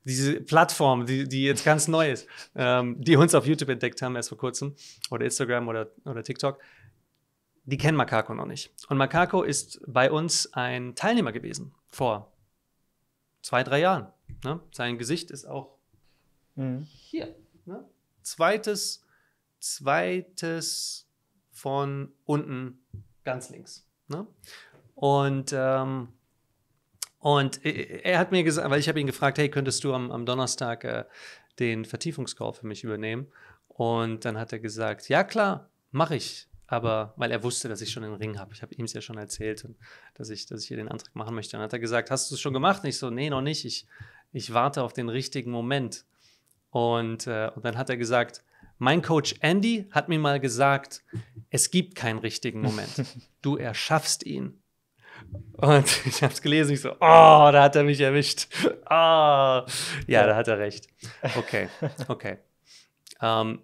diese Plattform, die, die jetzt ganz neu ist, ähm, die uns auf YouTube entdeckt haben erst vor kurzem oder Instagram oder, oder TikTok, die kennen Makako noch nicht. Und Makako ist bei uns ein Teilnehmer gewesen vor zwei, drei Jahren. Ne? Sein Gesicht ist auch mhm. hier. Ne? Zweites, zweites von unten ganz links. Ne? Und ähm, und äh, äh, er hat mir gesagt, weil ich habe ihn gefragt, hey, könntest du am, am Donnerstag äh, den Vertiefungscall für mich übernehmen? Und dann hat er gesagt, ja klar, mache ich. Aber weil er wusste, dass ich schon den Ring habe. Ich habe ihm es ja schon erzählt, und dass, ich, dass ich hier den Antrag machen möchte. Dann hat er gesagt, hast du es schon gemacht? Und ich so, nee, noch nicht. Ich, ich warte auf den richtigen Moment. Und, äh, und dann hat er gesagt, mein Coach Andy hat mir mal gesagt, es gibt keinen richtigen Moment. Du erschaffst ihn. Und ich habe es gelesen, ich so, oh, da hat er mich erwischt. Oh. Ja, da hat er recht. Okay, okay. ähm,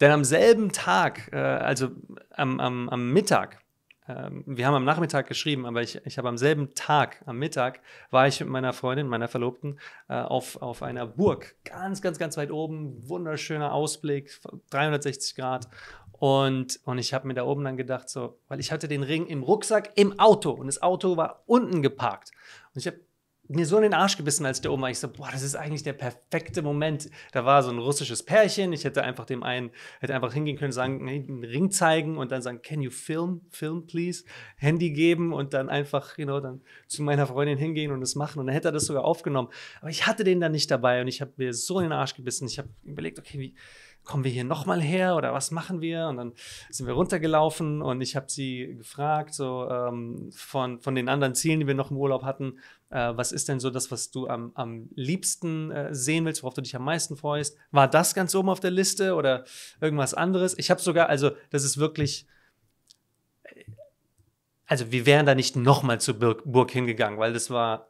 denn am selben Tag, äh, also am, am, am Mittag, äh, wir haben am Nachmittag geschrieben, aber ich, ich habe am selben Tag, am Mittag, war ich mit meiner Freundin, meiner Verlobten, äh, auf, auf einer Burg, ganz, ganz, ganz weit oben, wunderschöner Ausblick, 360 Grad. Und, und ich habe mir da oben dann gedacht, so, weil ich hatte den Ring im Rucksack im Auto und das Auto war unten geparkt. Und ich habe mir so in den Arsch gebissen, als der war. Ich so, boah, das ist eigentlich der perfekte Moment. Da war so ein russisches Pärchen. Ich hätte einfach dem einen, hätte einfach hingehen können, sagen, einen Ring zeigen und dann sagen, can you film, film please? Handy geben und dann einfach, you know, dann zu meiner Freundin hingehen und das machen. Und dann hätte er das sogar aufgenommen. Aber ich hatte den dann nicht dabei und ich habe mir so in den Arsch gebissen. Ich habe überlegt, okay, wie, kommen wir hier nochmal her oder was machen wir? Und dann sind wir runtergelaufen und ich habe sie gefragt, so ähm, von, von den anderen Zielen, die wir noch im Urlaub hatten, äh, was ist denn so das, was du am, am liebsten äh, sehen willst, worauf du dich am meisten freust? War das ganz oben auf der Liste oder irgendwas anderes? Ich habe sogar, also das ist wirklich, äh, also wir wären da nicht nochmal zur Burg, Burg hingegangen, weil das war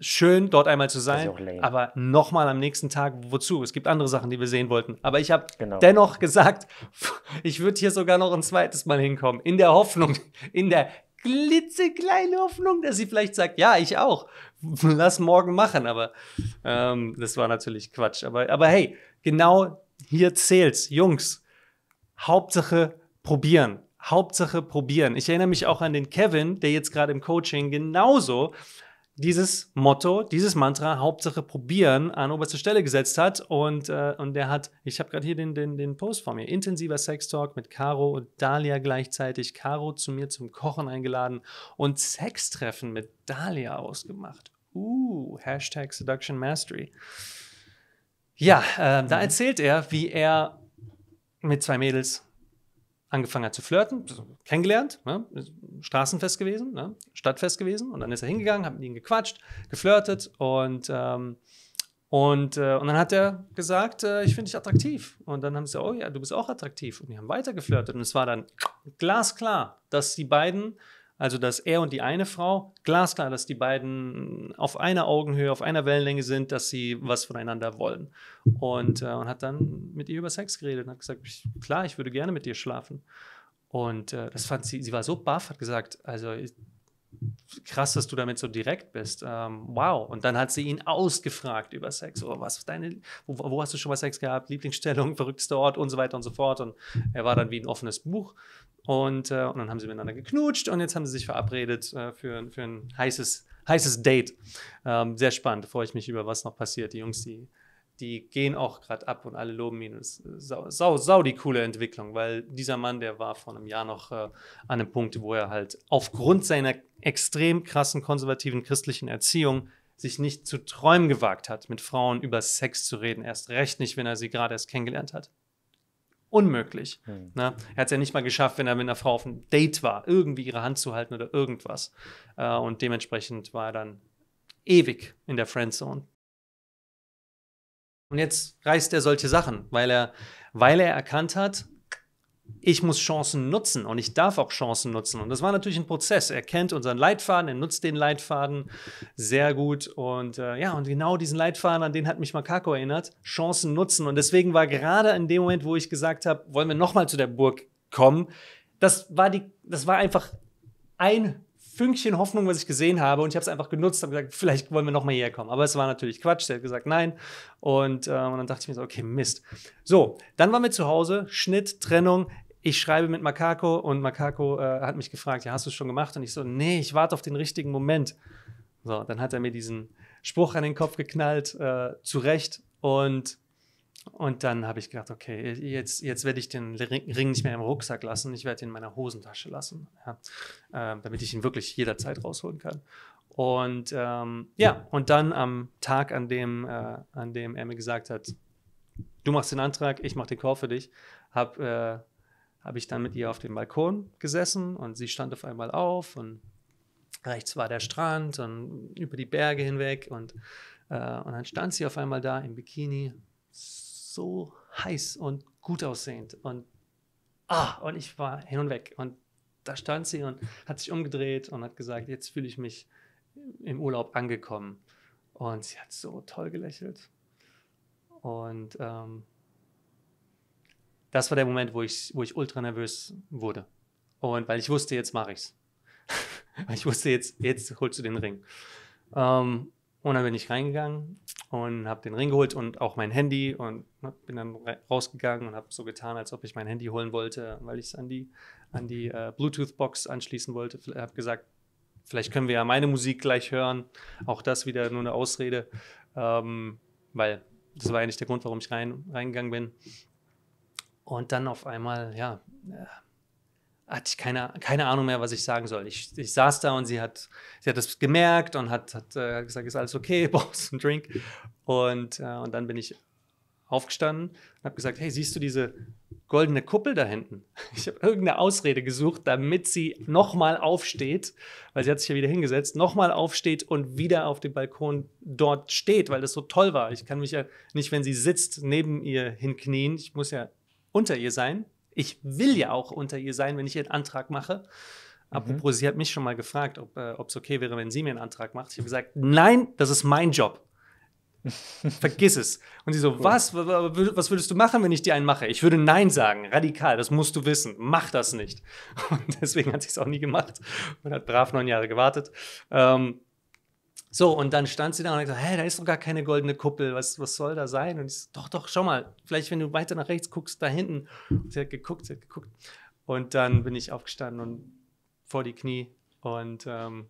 schön, dort einmal zu sein, aber nochmal am nächsten Tag, wozu? Es gibt andere Sachen, die wir sehen wollten. Aber ich habe genau. dennoch gesagt, ich würde hier sogar noch ein zweites Mal hinkommen, in der Hoffnung, in der glitzekleinen Hoffnung, dass sie vielleicht sagt, ja, ich auch, lass morgen machen. Aber ähm, das war natürlich Quatsch. Aber, aber hey, genau hier zählt's, Jungs. Hauptsache probieren. Hauptsache probieren. Ich erinnere mich auch an den Kevin, der jetzt gerade im Coaching genauso dieses Motto, dieses Mantra, Hauptsache probieren, an oberste Stelle gesetzt hat. Und, äh, und der hat, ich habe gerade hier den, den, den Post vor mir, intensiver Sextalk mit Caro und Dalia gleichzeitig. Caro zu mir zum Kochen eingeladen und Sextreffen mit Dalia ausgemacht. Uh, Hashtag Seduction Mastery. Ja, äh, da mhm. erzählt er, wie er mit zwei Mädels angefangen hat zu flirten, kennengelernt, ne? Straßenfest gewesen, ne? Stadtfest gewesen. Und dann ist er hingegangen, hat mit ihm gequatscht, geflirtet und, ähm, und, äh, und dann hat er gesagt, äh, ich finde dich attraktiv. Und dann haben sie gesagt, oh ja, du bist auch attraktiv. Und die haben weiter geflirtet. Und es war dann glasklar, dass die beiden also, dass er und die eine Frau, glasklar, dass die beiden auf einer Augenhöhe, auf einer Wellenlänge sind, dass sie was voneinander wollen. Und, äh, und hat dann mit ihr über Sex geredet und hat gesagt, ich, klar, ich würde gerne mit dir schlafen. Und äh, das fand sie, sie war so baff, hat gesagt, also ich, krass, dass du damit so direkt bist. Ähm, wow. Und dann hat sie ihn ausgefragt über Sex. Oh, was deine, wo, wo, hast du schon mal Sex gehabt? Lieblingsstellung, verrücktester Ort und so weiter und so fort. Und er war dann wie ein offenes Buch. Und, äh, und dann haben sie miteinander geknutscht und jetzt haben sie sich verabredet äh, für, für ein heißes, heißes Date. Ähm, sehr spannend, freue ich mich über, was noch passiert. Die Jungs, die, die gehen auch gerade ab und alle loben ihn. Das ist sau, sau, sau, die coole Entwicklung, weil dieser Mann, der war vor einem Jahr noch äh, an einem Punkt, wo er halt aufgrund seiner extrem krassen konservativen christlichen Erziehung sich nicht zu träumen gewagt hat, mit Frauen über Sex zu reden. Erst recht nicht, wenn er sie gerade erst kennengelernt hat. Unmöglich. Hm. Ne? Er hat es ja nicht mal geschafft, wenn er mit einer Frau auf einem Date war, irgendwie ihre Hand zu halten oder irgendwas. Äh, und dementsprechend war er dann ewig in der Friendzone. Und jetzt reißt er solche Sachen, weil er, weil er erkannt hat, ich muss Chancen nutzen und ich darf auch Chancen nutzen. Und das war natürlich ein Prozess. Er kennt unseren Leitfaden, er nutzt den Leitfaden sehr gut. Und äh, ja, und genau diesen Leitfaden, an den hat mich Makako erinnert, Chancen nutzen. Und deswegen war gerade in dem Moment, wo ich gesagt habe, wollen wir nochmal zu der Burg kommen, das war, die, das war einfach ein Fünkchen Hoffnung, was ich gesehen habe. Und ich habe es einfach genutzt und gesagt, vielleicht wollen wir nochmal herkommen. Aber es war natürlich Quatsch. Der hat gesagt, nein. Und, äh, und dann dachte ich mir so, okay, Mist. So, dann waren wir zu Hause. Schnitt, Trennung. Ich schreibe mit Makako und Makako äh, hat mich gefragt, ja, hast du es schon gemacht? Und ich so, nee, ich warte auf den richtigen Moment. So, dann hat er mir diesen Spruch an den Kopf geknallt, äh, zurecht. Und und dann habe ich gedacht, okay, jetzt, jetzt werde ich den Ring nicht mehr im Rucksack lassen, ich werde ihn in meiner Hosentasche lassen, ja, äh, damit ich ihn wirklich jederzeit rausholen kann. Und ähm, ja, und dann am Tag, an dem, äh, an dem er mir gesagt hat, du machst den Antrag, ich mache den Call für dich, habe äh, hab ich dann mit ihr auf dem Balkon gesessen und sie stand auf einmal auf und rechts war der Strand und über die Berge hinweg und, äh, und dann stand sie auf einmal da im Bikini, so heiß und gut aussehend und ah, und ich war hin und weg und da stand sie und hat sich umgedreht und hat gesagt, jetzt fühle ich mich im Urlaub angekommen. Und sie hat so toll gelächelt. Und ähm, das war der Moment, wo ich, wo ich ultra nervös wurde. Und weil ich wusste, jetzt mache ich's. ich wusste, jetzt, jetzt holst du den Ring. Ähm, und dann bin ich reingegangen und habe den Ring geholt und auch mein Handy und ne, bin dann rausgegangen und habe so getan, als ob ich mein Handy holen wollte, weil ich es an die, an die äh, Bluetooth-Box anschließen wollte. Ich habe gesagt, vielleicht können wir ja meine Musik gleich hören. Auch das wieder nur eine Ausrede, ähm, weil das war ja nicht der Grund, warum ich rein, reingegangen bin. Und dann auf einmal, ja, äh, hatte ich keine, keine Ahnung mehr, was ich sagen soll. Ich, ich saß da und sie hat, sie hat das gemerkt und hat, hat äh, gesagt, ist alles okay, brauchst einen Drink. Und, äh, und dann bin ich aufgestanden und habe gesagt, hey, siehst du diese goldene Kuppel da hinten? Ich habe irgendeine Ausrede gesucht, damit sie nochmal aufsteht, weil sie hat sich ja wieder hingesetzt, nochmal aufsteht und wieder auf dem Balkon dort steht, weil das so toll war. Ich kann mich ja nicht, wenn sie sitzt, neben ihr hinknien. Ich muss ja unter ihr sein, ich will ja auch unter ihr sein, wenn ich ihren Antrag mache. Mhm. Apropos, mhm. sie hat mich schon mal gefragt, ob es äh, okay wäre, wenn sie mir einen Antrag macht. Ich habe gesagt, nein, das ist mein Job. Vergiss es. Und sie so, cool. Oh. was? Was würdest du machen, wenn ich dir einen mache? Ich würde Nein sagen, radikal, das musst du wissen. Mach das nicht. Und deswegen hat sie es auch nie gemacht und hat brav neun Jahre gewartet. Ähm, so, und dann stand sie da und hat gesagt, hä, da ist doch gar keine goldene Kuppel, was, was soll da sein? Und ich so, doch, doch, schau mal, vielleicht wenn du weiter nach rechts guckst, da hinten. Und sie hat geguckt, sie hat geguckt. Und dann bin ich aufgestanden und vor die Knie und ähm,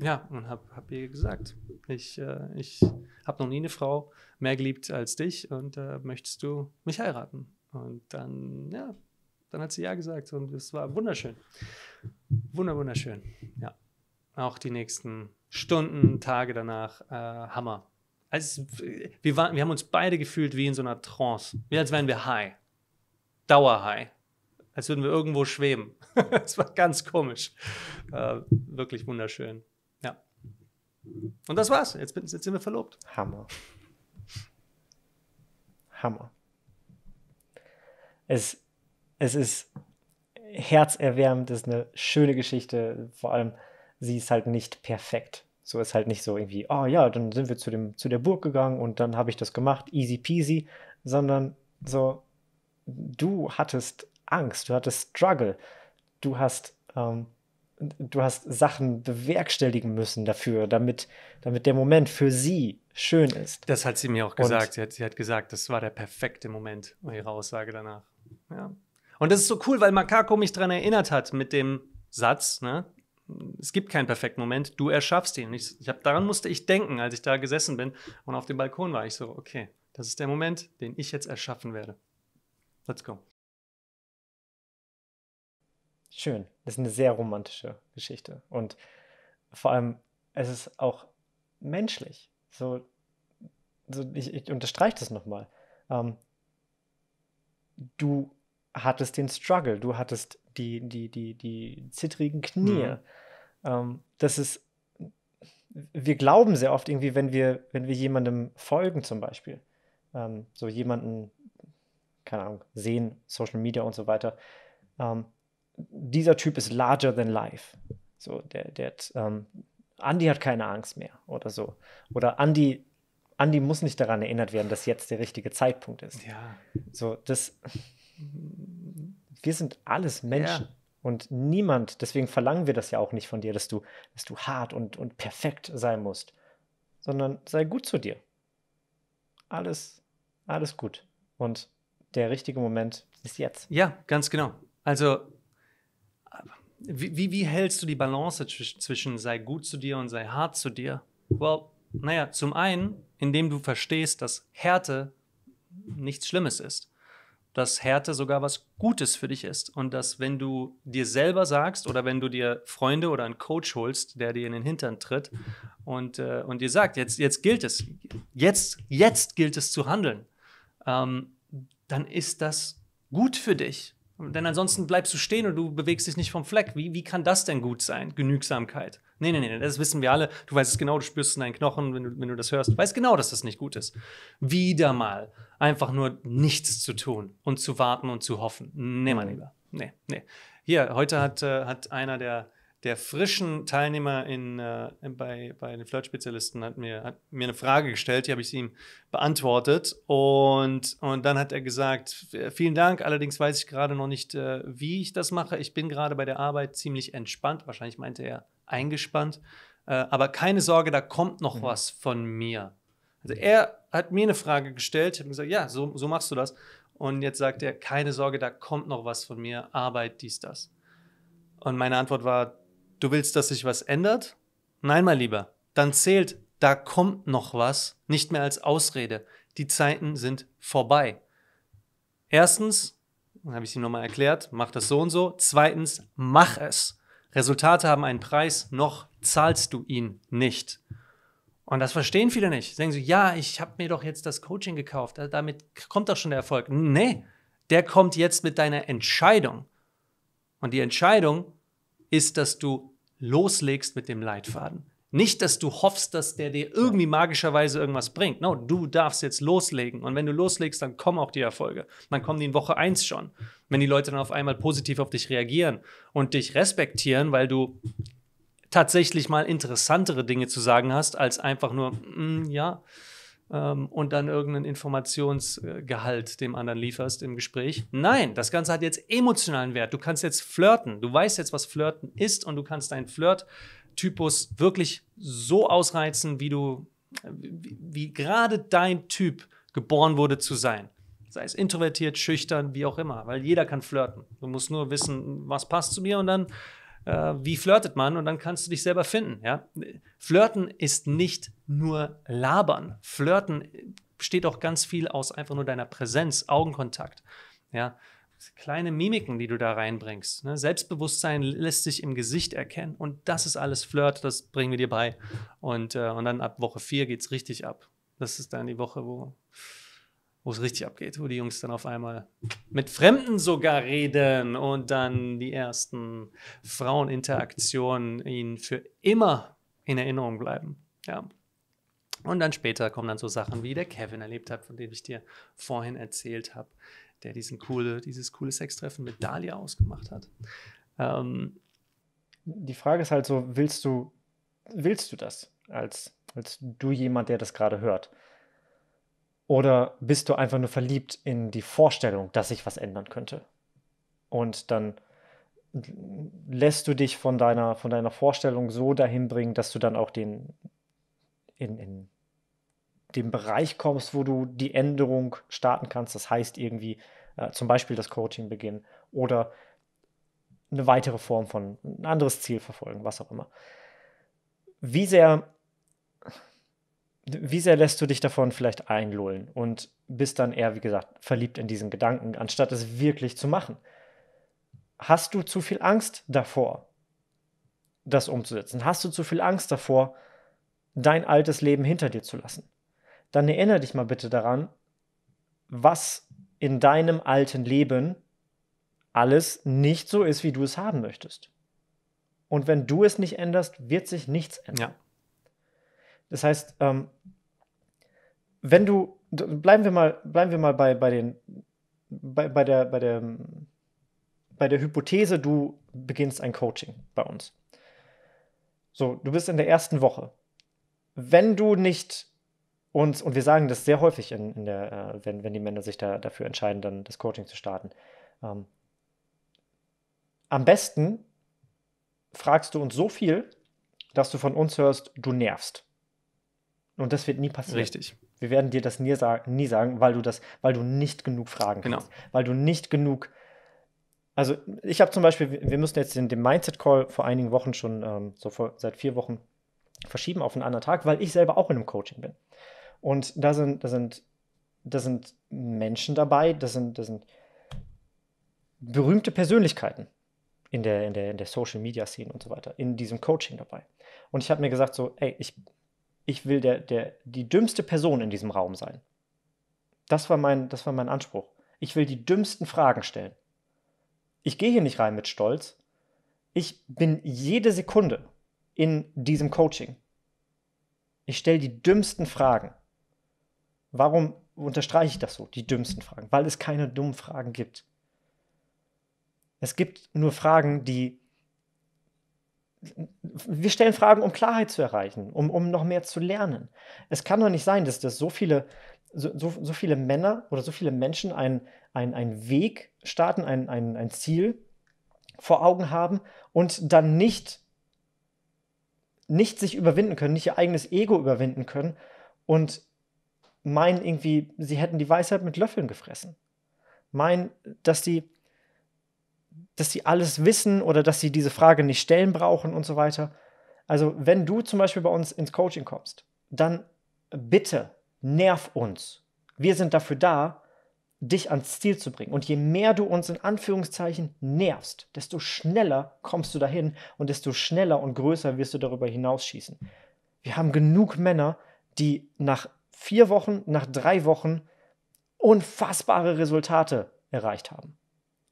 ja, und habe hab ihr gesagt, ich, äh, ich habe noch nie eine Frau mehr geliebt als dich und äh, möchtest du mich heiraten? Und dann, ja, dann hat sie ja gesagt und es war wunderschön. Wunder, wunderschön. Ja, auch die nächsten Stunden, Tage danach, äh, Hammer. Also, wir, waren, wir haben uns beide gefühlt wie in so einer Trance, wie als wären wir high. Dauerhigh. Als würden wir irgendwo schweben. Es war ganz komisch. Äh, wirklich wunderschön. Ja. Und das war's. Jetzt, jetzt sind wir verlobt. Hammer. Hammer. Es, es ist herzerwärmend, Es ist eine schöne Geschichte. Vor allem, sie ist halt nicht perfekt. So ist halt nicht so irgendwie, oh ja, dann sind wir zu, dem, zu der Burg gegangen und dann habe ich das gemacht, easy peasy, sondern so, du hattest Angst, du hattest Struggle, du hast, ähm, du hast Sachen bewerkstelligen müssen dafür, damit, damit der Moment für sie schön ist. Das hat sie mir auch gesagt. sie hat, sie hat gesagt, das war der perfekte Moment, ihre Aussage danach. Ja. Und das ist so cool, weil Makako mich daran erinnert hat mit dem Satz, ne? es gibt keinen perfekten Moment, du erschaffst ihn. Und ich, ich hab, daran musste ich denken, als ich da gesessen bin und auf dem Balkon war. Ich so, okay, das ist der Moment, den ich jetzt erschaffen werde. Let's go. Schön. Das ist eine sehr romantische Geschichte. Und vor allem, es ist auch menschlich. So, so ich, ich unterstreiche das nochmal. Ähm, du hattest den Struggle, du hattest die, die, die, die zittrigen Knie. Mhm. Ähm, das ist, wir glauben sehr oft irgendwie, wenn wir, wenn wir jemandem folgen zum Beispiel, ähm, so jemanden, keine Ahnung, sehen, Social Media und so weiter, ähm, dieser Typ ist larger than life. So, der, der, ähm, Andy hat keine Angst mehr oder so. Oder Andi, Andy muss nicht daran erinnert werden, dass jetzt der richtige Zeitpunkt ist. Ja. So, das wir sind alles Menschen. Ja. Und niemand, deswegen verlangen wir das ja auch nicht von dir, dass du, dass du hart und, und perfekt sein musst, sondern sei gut zu dir. Alles, alles gut. Und der richtige Moment ist jetzt. Ja, ganz genau. Also, wie, wie, wie hältst du die Balance zwischen, zwischen sei gut zu dir und sei hart zu dir? Well, naja, zum einen, indem du verstehst, dass Härte nichts Schlimmes ist dass Härte sogar was Gutes für dich ist und dass wenn du dir selber sagst oder wenn du dir Freunde oder einen Coach holst, der dir in den Hintern tritt und, äh, und dir sagt, jetzt, jetzt gilt es, jetzt, jetzt gilt es zu handeln, ähm, dann ist das gut für dich. Denn ansonsten bleibst du stehen und du bewegst dich nicht vom Fleck. Wie, wie kann das denn gut sein? Genügsamkeit. Nee, nee, nee, das wissen wir alle. Du weißt es genau, du spürst es in deinen Knochen, wenn du, wenn du das hörst. Du weißt genau, dass das nicht gut ist. Wieder mal einfach nur nichts zu tun und zu warten und zu hoffen. Nee, mein mhm. Lieber. Nee, nee. Hier, heute hat, äh, hat einer der, der frischen Teilnehmer in, äh, bei, bei den Flirtspezialisten hat mir, hat mir eine Frage gestellt, die habe ich ihm beantwortet. Und, und dann hat er gesagt, vielen Dank, allerdings weiß ich gerade noch nicht, äh, wie ich das mache. Ich bin gerade bei der Arbeit ziemlich entspannt. Wahrscheinlich meinte er eingespannt. Äh, aber keine Sorge, da kommt noch mhm. was von mir. Also mhm. er hat mir eine Frage gestellt, hat gesagt, ja, so, so machst du das. Und jetzt sagt er, keine Sorge, da kommt noch was von mir, Arbeit, dies, das. Und meine Antwort war, du willst, dass sich was ändert? Nein, mein Lieber, dann zählt, da kommt noch was, nicht mehr als Ausrede. Die Zeiten sind vorbei. Erstens, dann habe ich es ihm nochmal erklärt, mach das so und so. Zweitens, mach es. Resultate haben einen Preis, noch zahlst du ihn nicht. Und das verstehen viele nicht. Sie denken so, ja, ich habe mir doch jetzt das Coaching gekauft, also damit kommt doch schon der Erfolg. Nee, der kommt jetzt mit deiner Entscheidung. Und die Entscheidung ist, dass du loslegst mit dem Leitfaden. Nicht, dass du hoffst, dass der dir irgendwie magischerweise irgendwas bringt. No, du darfst jetzt loslegen. Und wenn du loslegst, dann kommen auch die Erfolge. Dann kommen die in Woche 1 schon. Wenn die Leute dann auf einmal positiv auf dich reagieren und dich respektieren, weil du tatsächlich mal interessantere Dinge zu sagen hast, als einfach nur, mm, ja, ähm, und dann irgendeinen Informationsgehalt dem anderen lieferst im Gespräch. Nein, das Ganze hat jetzt emotionalen Wert. Du kannst jetzt flirten. Du weißt jetzt, was Flirten ist und du kannst deinen Flirt-Typus wirklich so ausreizen, wie du, wie, wie gerade dein Typ geboren wurde zu sein sei es introvertiert, schüchtern, wie auch immer, weil jeder kann flirten. Du musst nur wissen, was passt zu mir und dann, äh, wie flirtet man und dann kannst du dich selber finden. Ja? Flirten ist nicht nur labern. Flirten besteht auch ganz viel aus einfach nur deiner Präsenz, Augenkontakt. Ja, kleine Mimiken, die du da reinbringst. Ne? Selbstbewusstsein lässt sich im Gesicht erkennen und das ist alles Flirt, das bringen wir dir bei. Und, äh, und dann ab Woche 4 geht es richtig ab. Das ist dann die Woche, wo wo es richtig abgeht, wo die Jungs dann auf einmal mit Fremden sogar reden und dann die ersten Fraueninteraktionen ihnen für immer in Erinnerung bleiben. Ja. Und dann später kommen dann so Sachen, wie der Kevin erlebt hat, von dem ich dir vorhin erzählt habe, der diesen coole, dieses coole Sextreffen mit Dahlia ausgemacht hat. Ähm, die Frage ist halt so, willst du, willst du das als, als du jemand, der das gerade hört? Oder bist du einfach nur verliebt in die Vorstellung, dass sich was ändern könnte? Und dann lässt du dich von deiner, von deiner Vorstellung so dahin bringen, dass du dann auch den in, in dem Bereich kommst, wo du die Änderung starten kannst. Das heißt irgendwie äh, zum Beispiel das Coaching beginnen oder eine weitere Form von ein anderes Ziel verfolgen, was auch immer. Wie sehr, wie sehr lässt du dich davon vielleicht einlullen und bist dann eher, wie gesagt, verliebt in diesen Gedanken, anstatt es wirklich zu machen? Hast du zu viel Angst davor, das umzusetzen? Hast du zu viel Angst davor, dein altes Leben hinter dir zu lassen? dann erinnere dich mal bitte daran, was in deinem alten Leben alles nicht so ist, wie du es haben möchtest. Und wenn du es nicht änderst, wird sich nichts ändern. Ja. Das heißt, ähm, wenn du, bleiben wir mal, bleiben wir mal bei, bei den, bei, bei, der, bei der, bei der Hypothese, du beginnst ein Coaching bei uns. So, du bist in der ersten Woche. Wenn du nicht und, und wir sagen das sehr häufig, in, in der, äh, wenn, wenn die Männer sich da, dafür entscheiden, dann das Coaching zu starten. Ähm, am besten fragst du uns so viel, dass du von uns hörst, du nervst. Und das wird nie passieren. Richtig. Wir werden dir das nie, sa nie sagen, weil du das, weil du nicht genug fragen kannst. genau. Weil du nicht genug. Also ich habe zum Beispiel, wir müssen jetzt den, den Mindset-Call vor einigen Wochen schon, ähm, so vor, seit vier Wochen, verschieben auf einen anderen Tag, weil ich selber auch in einem Coaching bin. Und da sind, da sind, da sind Menschen dabei, da sind, das sind berühmte Persönlichkeiten in der, in der, in der Social-Media-Szene und so weiter, in diesem Coaching dabei. Und ich habe mir gesagt, so, ey, ich, ich will der, der, die dümmste Person in diesem Raum sein. Das war, mein, das war mein Anspruch. Ich will die dümmsten Fragen stellen. Ich gehe hier nicht rein mit Stolz. Ich bin jede Sekunde in diesem Coaching. Ich stelle die dümmsten Fragen. Warum unterstreiche ich das so, die dümmsten Fragen? Weil es keine dummen Fragen gibt. Es gibt nur Fragen, die... Wir stellen Fragen, um Klarheit zu erreichen, um, um noch mehr zu lernen. Es kann doch nicht sein, dass das so viele so, so, viele Männer oder so viele Menschen einen, einen, einen Weg starten, ein, ein, ein Ziel vor Augen haben und dann nicht, nicht sich überwinden können, nicht ihr eigenes Ego überwinden können und meinen irgendwie, sie hätten die Weisheit mit Löffeln gefressen. Meinen, dass die, dass sie alles wissen oder dass sie diese Frage nicht stellen brauchen und so weiter. Also, wenn du zum Beispiel bei uns ins Coaching kommst, dann bitte nerv uns. Wir sind dafür da, dich ans Ziel zu bringen. Und je mehr du uns in Anführungszeichen nervst, desto schneller kommst du dahin und desto schneller und größer wirst du darüber hinausschießen. Wir haben genug Männer, die nach vier Wochen, nach drei Wochen unfassbare Resultate erreicht haben.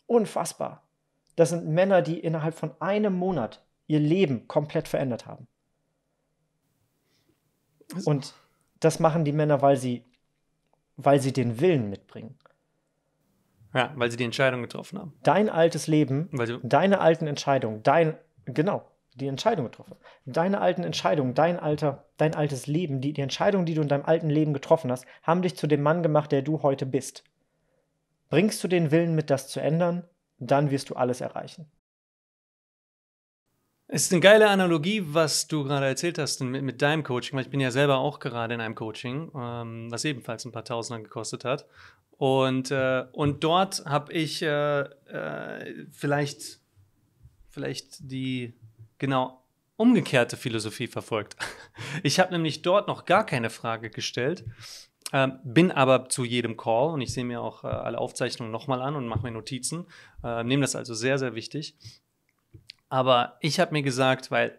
Unfassbar. Das sind Männer, die innerhalb von einem Monat ihr Leben komplett verändert haben. Und das machen die Männer, weil sie, weil sie den Willen mitbringen. Ja, weil sie die Entscheidung getroffen haben. Dein altes Leben, deine alten Entscheidungen, dein, genau, die Entscheidung getroffen Deine alten Entscheidungen, dein alter, dein altes Leben, die, die Entscheidungen, die du in deinem alten Leben getroffen hast, haben dich zu dem Mann gemacht, der du heute bist. Bringst du den Willen mit, das zu ändern, dann wirst du alles erreichen. Es Ist eine geile Analogie, was du gerade erzählt hast mit, mit deinem Coaching, weil ich bin ja selber auch gerade in einem Coaching, ähm, was ebenfalls ein paar Tausender gekostet hat. Und, äh, und dort habe ich äh, äh, vielleicht, vielleicht die genau umgekehrte Philosophie verfolgt. Ich habe nämlich dort noch gar keine Frage gestellt, ähm, bin aber zu jedem Call und ich sehe mir auch äh, alle Aufzeichnungen nochmal an und mache mir Notizen, äh, nehme das also sehr, sehr wichtig. Aber ich habe mir gesagt, weil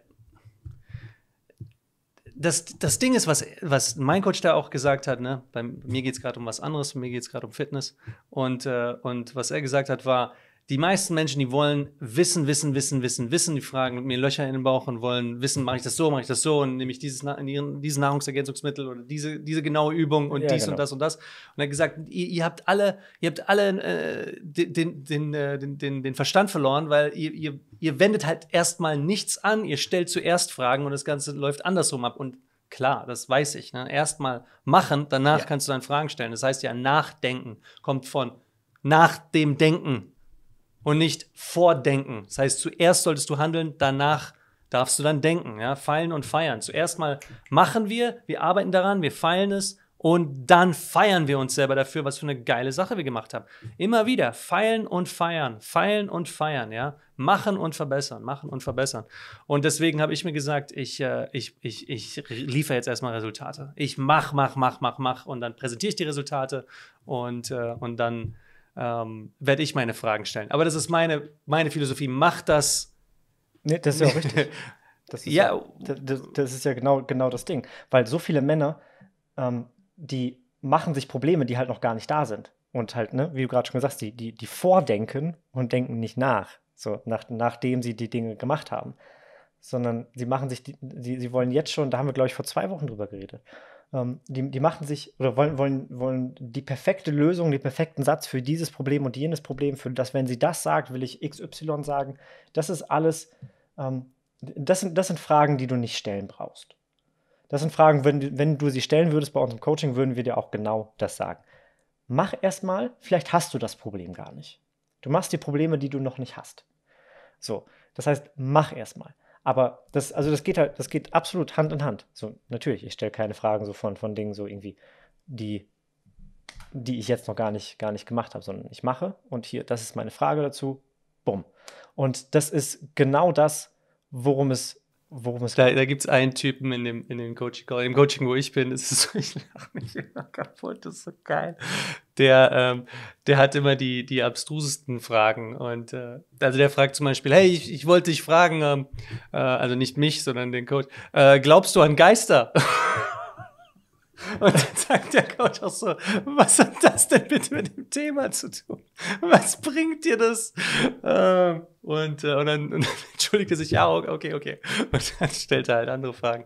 das, das Ding ist, was, was mein Coach da auch gesagt hat, ne? bei mir geht es gerade um was anderes, bei mir geht es gerade um Fitness. Und, äh, und was er gesagt hat, war, die meisten Menschen, die wollen wissen, wissen, wissen, wissen, wissen, die fragen mit mir Löcher in den Bauch und wollen wissen, mache ich das so, mache ich das so und nehme ich dieses, dieses Nahrungsergänzungsmittel oder diese, diese genaue Übung und ja, dies genau. und das und das. Und er hat gesagt, ihr, ihr habt alle, ihr habt alle äh, den, den, äh, den, den, den Verstand verloren, weil ihr, ihr, ihr wendet halt erstmal nichts an, ihr stellt zuerst Fragen und das Ganze läuft andersrum ab. Und klar, das weiß ich. Ne? Erstmal machen, danach ja. kannst du dann Fragen stellen. Das heißt ja, nachdenken kommt von nach dem Denken und nicht vordenken. Das heißt, zuerst solltest du handeln, danach darfst du dann denken. Ja? Feilen und feiern. Zuerst mal machen wir, wir arbeiten daran, wir feilen es und dann feiern wir uns selber dafür, was für eine geile Sache wir gemacht haben. Immer wieder feilen und feiern, feilen und feiern, ja. Machen und verbessern, machen und verbessern. Und deswegen habe ich mir gesagt, ich, äh, ich, ich, ich liefere jetzt erstmal Resultate. Ich mach, mach, mach, mach, mach und dann präsentiere ich die Resultate und, äh, und dann ähm, werde ich meine Fragen stellen. Aber das ist meine, meine Philosophie. Mach das. Nee, das ist ja auch richtig. Das ist ja, ja das, das, ist ja genau, genau das Ding. Weil so viele Männer, ähm, die machen sich Probleme, die halt noch gar nicht da sind. Und halt, ne, wie du gerade schon gesagt hast, die, die, die vordenken und denken nicht nach. So, nach, nachdem sie die Dinge gemacht haben sondern sie machen sich, die, sie, sie wollen jetzt schon, da haben wir, glaube ich, vor zwei Wochen drüber geredet, ähm, die, die machen sich oder wollen, wollen, wollen die perfekte Lösung, den perfekten Satz für dieses Problem und jenes Problem, für das, wenn sie das sagt, will ich XY sagen. Das ist alles, ähm, das, sind, das sind Fragen, die du nicht stellen brauchst. Das sind Fragen, wenn, wenn du sie stellen würdest bei unserem Coaching, würden wir dir auch genau das sagen. Mach erstmal, vielleicht hast du das Problem gar nicht. Du machst die Probleme, die du noch nicht hast. So, das heißt, mach erstmal. Aber das, also das geht halt, das geht absolut Hand in Hand. So, natürlich, ich stelle keine Fragen so von, von Dingen so irgendwie, die, die ich jetzt noch gar nicht, gar nicht gemacht habe, sondern ich mache und hier, das ist meine Frage dazu, bumm. Und das ist genau das, worum es worum es da, da gibt es einen Typen in dem, in dem Coaching Call. Im Coaching, wo ich bin, ist es so, ich lache mich immer kaputt, das ist so geil. Der, ähm, der hat immer die, die abstrusesten Fragen. Und äh, also der fragt zum Beispiel, hey, ich, ich wollte dich fragen, ähm, äh, also nicht mich, sondern den Coach, äh, glaubst du an Geister? Und dann sagt der Coach auch so, was hat das denn bitte mit dem Thema zu tun? Was bringt dir das? Ähm, und, äh, und, dann, und dann entschuldigt er sich, ja, okay, okay. Und dann stellt er halt andere Fragen.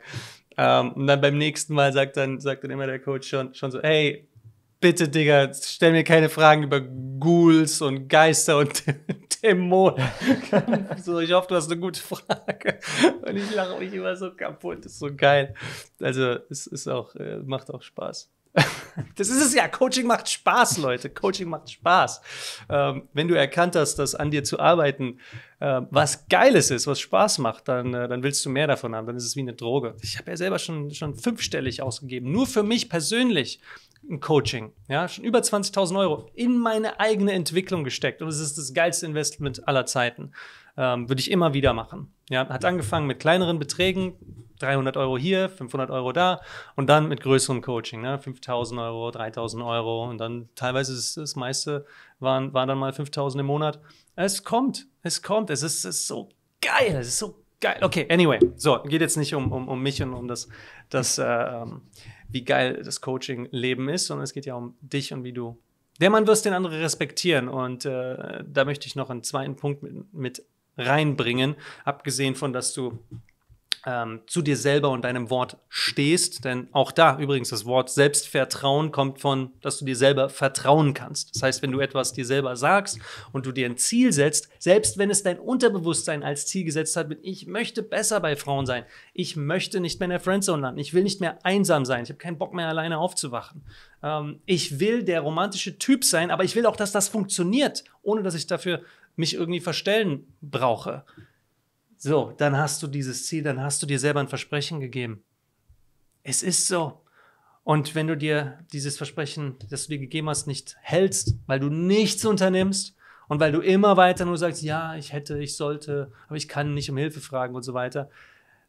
Ähm, und dann beim nächsten Mal sagt dann, sagt dann immer der Coach schon, schon so, hey, bitte, Digga, stell mir keine Fragen über Ghouls und Geister und Dämonen. so, ich hoffe, du hast eine gute Frage. Und ich lache mich immer so kaputt. Das ist so geil. Also, es ist auch, äh, macht auch Spaß. Das ist es ja. Coaching macht Spaß, Leute. Coaching macht Spaß. Ähm, wenn du erkannt hast, dass an dir zu arbeiten äh, was Geiles ist, was Spaß macht, dann, äh, dann willst du mehr davon haben. Dann ist es wie eine Droge. Ich habe ja selber schon, schon fünfstellig ausgegeben. Nur für mich persönlich ein Coaching, ja, schon über 20.000 Euro in meine eigene Entwicklung gesteckt und es ist das geilste Investment aller Zeiten. Ähm, Würde ich immer wieder machen. Ja, hat angefangen mit kleineren Beträgen, 300 Euro hier, 500 Euro da und dann mit größerem Coaching, ne? 5.000 Euro, 3.000 Euro und dann teilweise ist das meiste waren, waren dann mal 5.000 im Monat. Es kommt, es kommt, es ist, es ist so geil, es ist so geil. Okay, anyway, so, geht jetzt nicht um, um, um mich und um das, das äh, ähm, wie geil das Coaching-Leben ist, sondern es geht ja um dich und wie du. Der Mann wirst den anderen respektieren. Und äh, da möchte ich noch einen zweiten Punkt mit, mit reinbringen, abgesehen von, dass du ähm, zu dir selber und deinem Wort stehst. Denn auch da übrigens das Wort Selbstvertrauen kommt von, dass du dir selber vertrauen kannst. Das heißt, wenn du etwas dir selber sagst und du dir ein Ziel setzt, selbst wenn es dein Unterbewusstsein als Ziel gesetzt hat, mit ich möchte besser bei Frauen sein, ich möchte nicht mehr in der Friendzone landen, ich will nicht mehr einsam sein, ich habe keinen Bock mehr alleine aufzuwachen. Ähm, ich will der romantische Typ sein, aber ich will auch, dass das funktioniert, ohne dass ich dafür mich irgendwie verstellen brauche. So, dann hast du dieses Ziel, dann hast du dir selber ein Versprechen gegeben. Es ist so. Und wenn du dir dieses Versprechen, das du dir gegeben hast, nicht hältst, weil du nichts unternimmst und weil du immer weiter nur sagst, ja, ich hätte, ich sollte, aber ich kann nicht um Hilfe fragen und so weiter,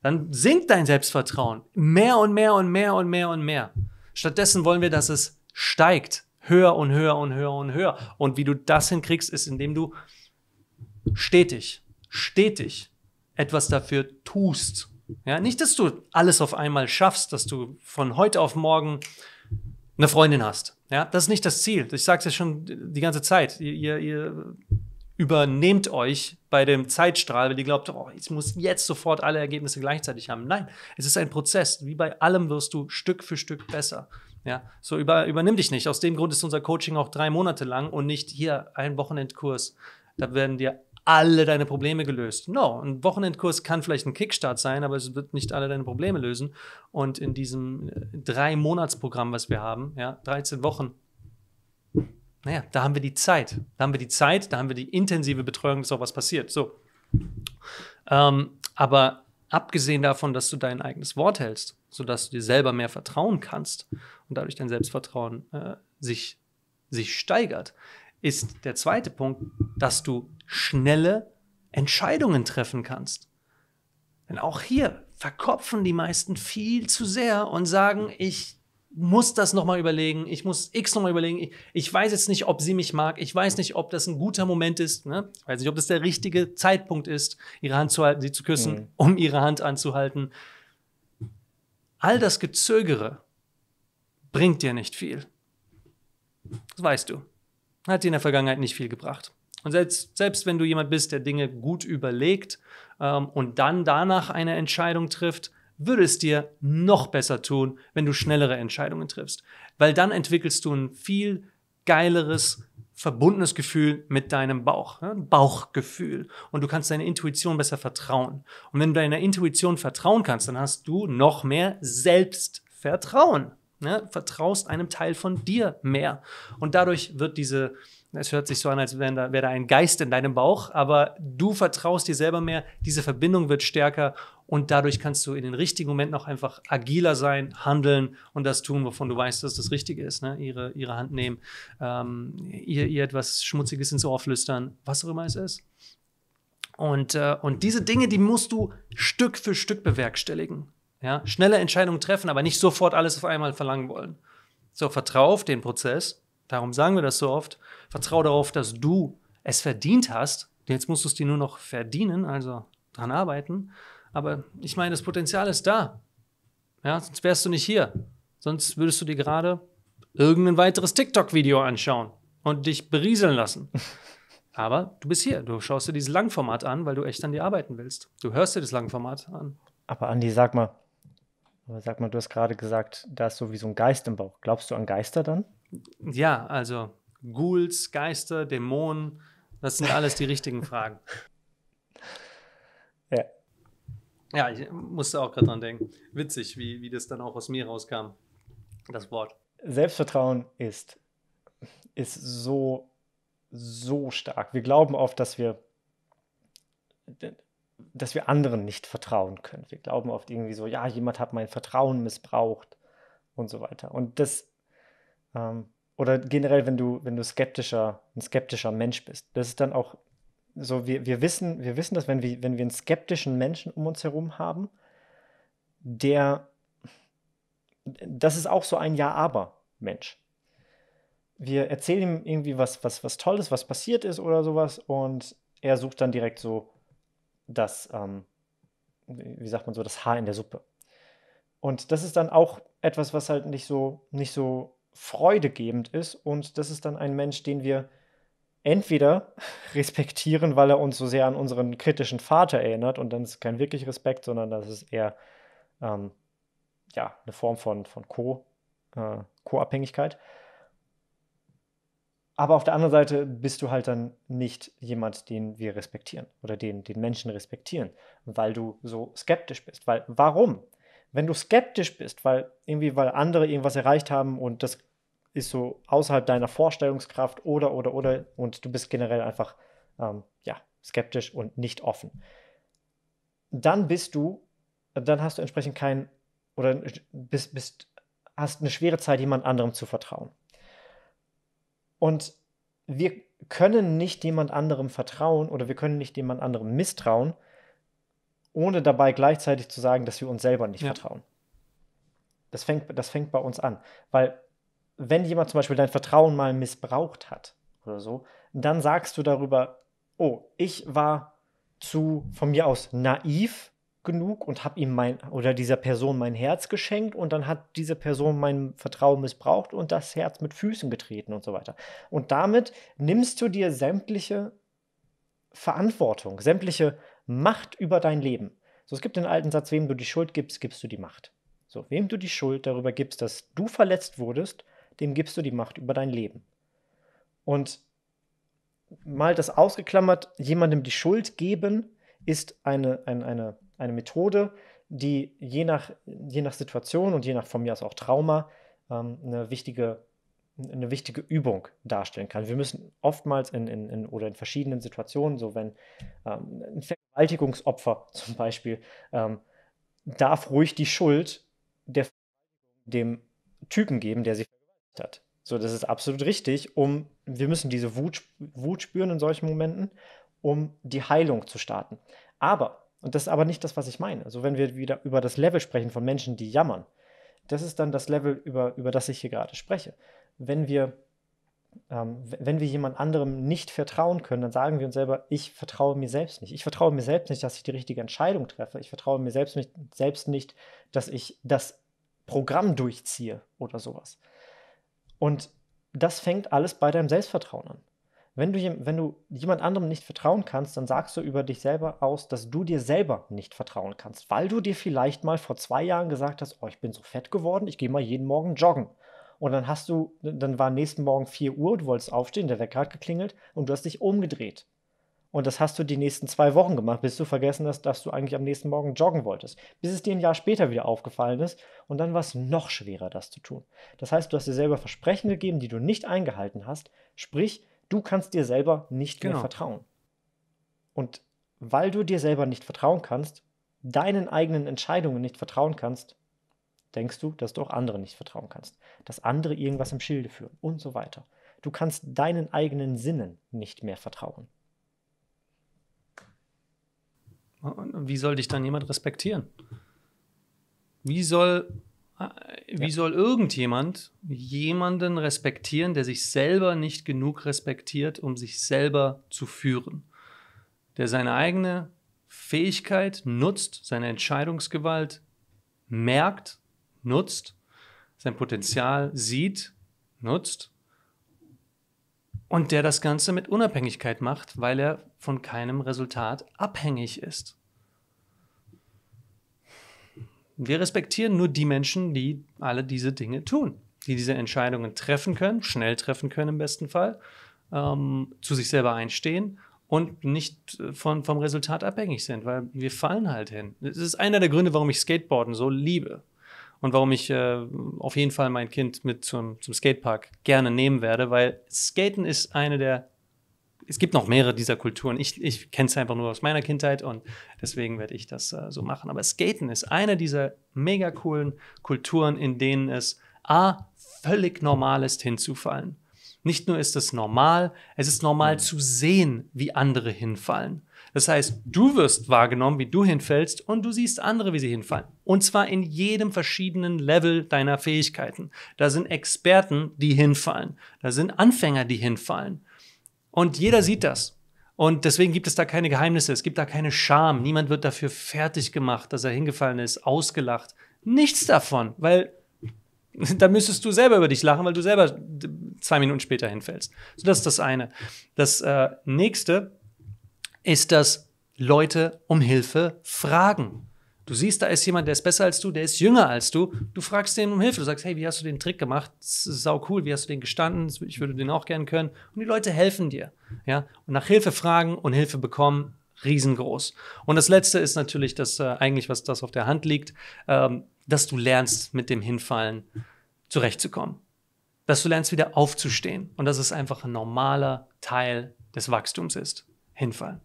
dann sinkt dein Selbstvertrauen mehr und mehr und mehr und mehr und mehr. Stattdessen wollen wir, dass es steigt, höher und höher und höher und höher. Und wie du das hinkriegst, ist, indem du stetig, stetig etwas dafür tust. Ja, nicht, dass du alles auf einmal schaffst, dass du von heute auf morgen eine Freundin hast. Ja, das ist nicht das Ziel. Ich sage es ja schon die ganze Zeit. Ihr, ihr, übernehmt euch bei dem Zeitstrahl, weil ihr glaubt, oh, ich muss jetzt sofort alle Ergebnisse gleichzeitig haben. Nein, es ist ein Prozess. Wie bei allem wirst du Stück für Stück besser. Ja, so über, übernimm dich nicht. Aus dem Grund ist unser Coaching auch drei Monate lang und nicht hier ein Wochenendkurs. Da werden dir alle deine Probleme gelöst. No, ein Wochenendkurs kann vielleicht ein Kickstart sein, aber es wird nicht alle deine Probleme lösen. Und in diesem äh, Drei-Monats-Programm, was wir haben, ja, 13 Wochen, naja, da haben wir die Zeit. Da haben wir die Zeit, da haben wir die intensive Betreuung, dass auch was passiert. So. Ähm, aber abgesehen davon, dass du dein eigenes Wort hältst, sodass du dir selber mehr vertrauen kannst und dadurch dein Selbstvertrauen äh, sich, sich steigert, ist der zweite Punkt, dass du schnelle Entscheidungen treffen kannst. Denn auch hier verkopfen die meisten viel zu sehr und sagen, ich muss das nochmal überlegen, ich muss X nochmal überlegen, ich, ich, weiß jetzt nicht, ob sie mich mag, ich weiß nicht, ob das ein guter Moment ist, ne? ich weiß nicht, ob das der richtige Zeitpunkt ist, ihre Hand zu halten, sie zu küssen, mhm. um ihre Hand anzuhalten. All das Gezögere bringt dir nicht viel. Das weißt du hat dir in der Vergangenheit nicht viel gebracht. Und selbst, selbst wenn du jemand bist, der Dinge gut überlegt ähm, und dann danach eine Entscheidung trifft, würde es dir noch besser tun, wenn du schnellere Entscheidungen triffst. Weil dann entwickelst du ein viel geileres, verbundenes Gefühl mit deinem Bauch, ein Bauchgefühl. Und du kannst deiner Intuition besser vertrauen. Und wenn du deiner Intuition vertrauen kannst, dann hast du noch mehr Selbstvertrauen. Ne? Vertraust einem Teil von dir mehr. Und dadurch wird diese, es hört sich so an, als wäre da, wär da ein Geist in deinem Bauch, aber du vertraust dir selber mehr, diese Verbindung wird stärker und dadurch kannst du in den richtigen Momenten auch einfach agiler sein, handeln und das tun, wovon du weißt, dass das Richtige ist. Ne? Ihre, ihre Hand nehmen, ähm, ihr, ihr etwas Schmutziges ins Ohr flüstern, was auch immer es ist. Und, äh, und diese Dinge, die musst du Stück für Stück bewerkstelligen. Ja? Schnelle Entscheidungen treffen, aber nicht sofort alles auf einmal verlangen wollen. So, vertrau auf den Prozess. Darum sagen wir das so oft. Vertrau darauf, dass du es verdient hast. Jetzt musst du es dir nur noch verdienen, also dran arbeiten. Aber ich meine, das Potenzial ist da. Ja, sonst wärst du nicht hier. Sonst würdest du dir gerade irgendein weiteres TikTok-Video anschauen und dich berieseln lassen. Aber du bist hier. Du schaust dir dieses Langformat an, weil du echt an dir arbeiten willst. Du hörst dir das Langformat an. Aber Andi, sag mal, aber sag mal, du hast gerade gesagt, da ist sowieso ein Geist im Bauch. Glaubst du an Geister dann? Ja, also Ghouls, Geister, Dämonen, das sind alles die richtigen Fragen. Ja. Ja, ich musste auch gerade dran denken. Witzig, wie, wie das dann auch aus mir rauskam, das Wort. Selbstvertrauen ist, ist so, so stark. Wir glauben oft, dass wir dass wir anderen nicht vertrauen können. Wir glauben oft irgendwie so, ja, jemand hat mein Vertrauen missbraucht und so weiter. Und das, ähm, oder generell, wenn du, wenn du skeptischer, ein skeptischer Mensch bist, das ist dann auch so, wir, wir wissen, wir wissen, dass wenn wir, wenn wir einen skeptischen Menschen um uns herum haben, der, das ist auch so ein Ja-Aber-Mensch. Wir erzählen ihm irgendwie was, was, was Tolles, was passiert ist oder sowas und er sucht dann direkt so das, ähm, wie sagt man so, das Haar in der Suppe. Und das ist dann auch etwas, was halt nicht so, nicht so freudegebend ist. Und das ist dann ein Mensch, den wir entweder respektieren, weil er uns so sehr an unseren kritischen Vater erinnert. Und dann ist es kein wirklich Respekt, sondern das ist eher ähm, ja, eine Form von, von Co, äh, Co-Abhängigkeit. Aber auf der anderen Seite bist du halt dann nicht jemand, den wir respektieren oder den, den Menschen respektieren, weil du so skeptisch bist. Weil warum? Wenn du skeptisch bist, weil irgendwie, weil andere irgendwas erreicht haben und das ist so außerhalb deiner Vorstellungskraft oder oder oder und du bist generell einfach ähm, ja skeptisch und nicht offen, dann bist du, dann hast du entsprechend keinen oder bist, bist hast eine schwere Zeit, jemand anderem zu vertrauen. Und wir können nicht jemand anderem vertrauen oder wir können nicht jemand anderem misstrauen, ohne dabei gleichzeitig zu sagen, dass wir uns selber nicht ja. vertrauen. Das fängt, das fängt bei uns an. Weil wenn jemand zum Beispiel dein Vertrauen mal missbraucht hat oder so, dann sagst du darüber, oh, ich war zu, von mir aus, naiv genug und habe ihm mein oder dieser Person mein Herz geschenkt und dann hat diese Person mein Vertrauen missbraucht und das Herz mit Füßen getreten und so weiter. Und damit nimmst du dir sämtliche Verantwortung, sämtliche Macht über dein Leben. So, es gibt den alten Satz, wem du die Schuld gibst, gibst du die Macht. So, wem du die Schuld darüber gibst, dass du verletzt wurdest, dem gibst du die Macht über dein Leben. Und mal das ausgeklammert, jemandem die Schuld geben, ist eine, eine, eine eine Methode, die je nach, je nach Situation und je nach von mir aus auch Trauma ähm, eine, wichtige, eine wichtige Übung darstellen kann. Wir müssen oftmals in, in, in oder in verschiedenen Situationen, so wenn ähm, ein Vergewaltigungsopfer zum Beispiel, ähm, darf ruhig die Schuld der, dem Typen geben, der sie vergewaltigt hat. So, das ist absolut richtig, um wir müssen diese Wut, Wut spüren in solchen Momenten, um die Heilung zu starten. Aber und das ist aber nicht das, was ich meine. Also wenn wir wieder über das Level sprechen von Menschen, die jammern, das ist dann das Level, über, über das ich hier gerade spreche. Wenn wir, ähm, wenn wir jemand anderem nicht vertrauen können, dann sagen wir uns selber, ich vertraue mir selbst nicht. Ich vertraue mir selbst nicht, dass ich die richtige Entscheidung treffe. Ich vertraue mir selbst nicht, selbst nicht dass ich das Programm durchziehe oder sowas. Und das fängt alles bei deinem Selbstvertrauen an. Wenn du, wenn du jemand anderem nicht vertrauen kannst, dann sagst du über dich selber aus, dass du dir selber nicht vertrauen kannst, weil du dir vielleicht mal vor zwei Jahren gesagt hast, oh, ich bin so fett geworden, ich gehe mal jeden Morgen joggen. Und dann hast du, dann war nächsten Morgen 4 Uhr, du wolltest aufstehen, der Wecker hat geklingelt und du hast dich umgedreht. Und das hast du die nächsten zwei Wochen gemacht, bis du vergessen hast, dass du eigentlich am nächsten Morgen joggen wolltest. Bis es dir ein Jahr später wieder aufgefallen ist und dann war es noch schwerer, das zu tun. Das heißt, du hast dir selber Versprechen gegeben, die du nicht eingehalten hast, sprich, Du kannst dir selber nicht genau. mehr vertrauen. Und weil du dir selber nicht vertrauen kannst, deinen eigenen Entscheidungen nicht vertrauen kannst, denkst du, dass du auch anderen nicht vertrauen kannst, dass andere irgendwas im Schilde führen und so weiter. Du kannst deinen eigenen Sinnen nicht mehr vertrauen. Und wie soll dich dann jemand respektieren? Wie soll äh, wie ja. soll irgendjemand jemanden respektieren, der sich selber nicht genug respektiert, um sich selber zu führen? Der seine eigene Fähigkeit nutzt, seine Entscheidungsgewalt merkt, nutzt, sein Potenzial sieht, nutzt und der das Ganze mit Unabhängigkeit macht, weil er von keinem Resultat abhängig ist. Wir respektieren nur die Menschen, die alle diese Dinge tun, die diese Entscheidungen treffen können, schnell treffen können im besten Fall, ähm, zu sich selber einstehen und nicht äh, von, vom Resultat abhängig sind, weil wir fallen halt hin. Das ist einer der Gründe, warum ich Skateboarden so liebe und warum ich äh, auf jeden Fall mein Kind mit zum, zum Skatepark gerne nehmen werde, weil Skaten ist eine der es gibt noch mehrere dieser Kulturen. Ich, ich kenne es einfach nur aus meiner Kindheit und deswegen werde ich das äh, so machen. Aber Skaten ist eine dieser mega coolen Kulturen, in denen es A, völlig normal ist, hinzufallen. Nicht nur ist es normal, es ist normal mhm. zu sehen, wie andere hinfallen. Das heißt, du wirst wahrgenommen, wie du hinfällst und du siehst andere, wie sie hinfallen. Und zwar in jedem verschiedenen Level deiner Fähigkeiten. Da sind Experten, die hinfallen. Da sind Anfänger, die hinfallen. Und jeder sieht das. Und deswegen gibt es da keine Geheimnisse, es gibt da keine Scham. Niemand wird dafür fertig gemacht, dass er hingefallen ist, ausgelacht. Nichts davon, weil da müsstest du selber über dich lachen, weil du selber zwei Minuten später hinfällst. So, das ist das eine. Das äh, nächste ist, dass Leute um Hilfe fragen. Du siehst, da ist jemand, der ist besser als du, der ist jünger als du. Du fragst den um Hilfe. Du sagst, hey, wie hast du den Trick gemacht? Sau cool, wie hast du den gestanden? Ich würde den auch gerne können. Und die Leute helfen dir. Ja? Und nach Hilfe fragen und Hilfe bekommen, riesengroß. Und das Letzte ist natürlich dass äh, eigentlich, was das auf der Hand liegt, ähm, dass du lernst, mit dem Hinfallen zurechtzukommen. Dass du lernst, wieder aufzustehen. Und dass es einfach ein normaler Teil des Wachstums ist. Hinfallen.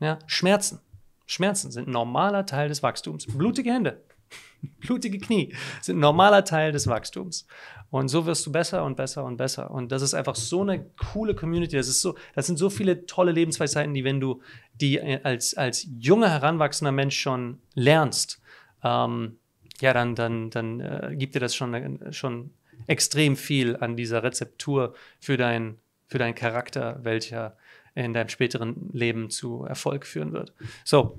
Ja? Schmerzen. Schmerzen sind ein normaler Teil des Wachstums. Blutige Hände, blutige Knie sind ein normaler Teil des Wachstums. Und so wirst du besser und besser und besser. Und das ist einfach so eine coole Community. Das, ist so, das sind so viele tolle Lebensweisheiten, die, wenn du die äh, als, als junger, heranwachsender Mensch schon lernst, ähm, ja, dann, dann, dann äh, gibt dir das schon, äh, schon extrem viel an dieser Rezeptur für, dein, für deinen Charakter, welcher in deinem späteren Leben zu Erfolg führen wird. So,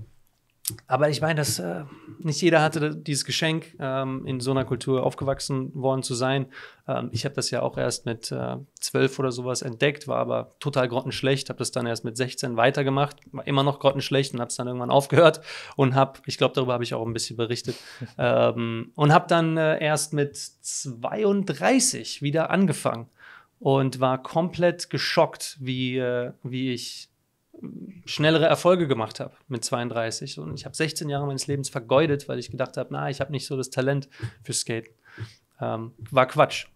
aber ich meine, dass äh, nicht jeder hatte dieses Geschenk, ähm, in so einer Kultur aufgewachsen worden zu sein. Ähm, ich habe das ja auch erst mit äh, zwölf äh, oder sowas entdeckt, war aber total grottenschlecht, habe das dann erst mit 16 weitergemacht, war immer noch grottenschlecht und habe es dann irgendwann aufgehört und habe, ich glaube, darüber habe ich auch ein bisschen berichtet, ähm, und habe dann äh, erst mit 32 wieder angefangen und war komplett geschockt, wie, äh, wie ich schnellere Erfolge gemacht habe mit 32. Und ich habe 16 Jahre meines Lebens vergeudet, weil ich gedacht habe, na, ich habe nicht so das Talent für Skaten. Ähm, war Quatsch.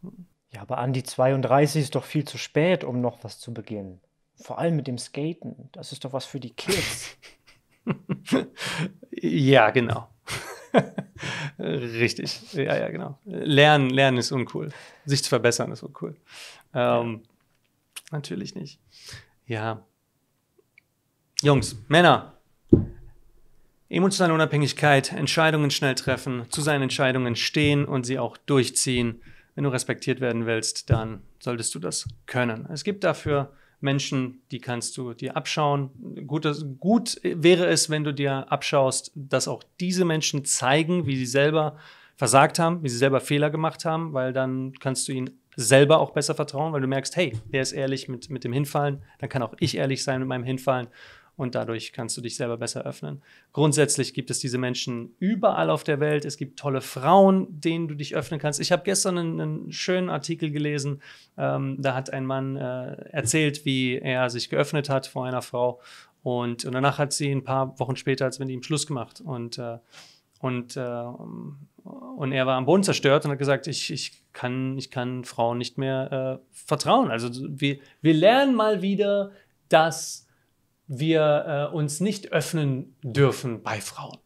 Ja, aber an die 32 ist doch viel zu spät, um noch was zu beginnen. Vor allem mit dem Skaten. Das ist doch was für die Kids. ja, genau. Richtig. Ja, ja, genau. Lernen, lernen ist uncool. Sich zu verbessern ist uncool. Ähm, ja. Natürlich nicht. Ja. Jungs, Männer. Emotionale Unabhängigkeit, Entscheidungen schnell treffen, zu seinen Entscheidungen stehen und sie auch durchziehen. Wenn du respektiert werden willst, dann solltest du das können. Es gibt dafür Menschen, die kannst du dir abschauen. Gut, gut wäre es, wenn du dir abschaust, dass auch diese Menschen zeigen, wie sie selber versagt haben, wie sie selber Fehler gemacht haben, weil dann kannst du ihnen selber auch besser vertrauen, weil du merkst, hey, der ist ehrlich mit, mit dem Hinfallen, dann kann auch ich ehrlich sein mit meinem Hinfallen und dadurch kannst du dich selber besser öffnen. Grundsätzlich gibt es diese Menschen überall auf der Welt. Es gibt tolle Frauen, denen du dich öffnen kannst. Ich habe gestern einen, einen, schönen Artikel gelesen. Ähm, da hat ein Mann äh, erzählt, wie er sich geöffnet hat vor einer Frau und, und, danach hat sie ein paar Wochen später als mit ihm Schluss gemacht und äh, und, äh, und er war am Boden zerstört und hat gesagt, ich, ich, kann, ich kann Frauen nicht mehr äh, vertrauen. Also wir, wir lernen mal wieder, dass wir äh, uns nicht öffnen dürfen bei Frauen.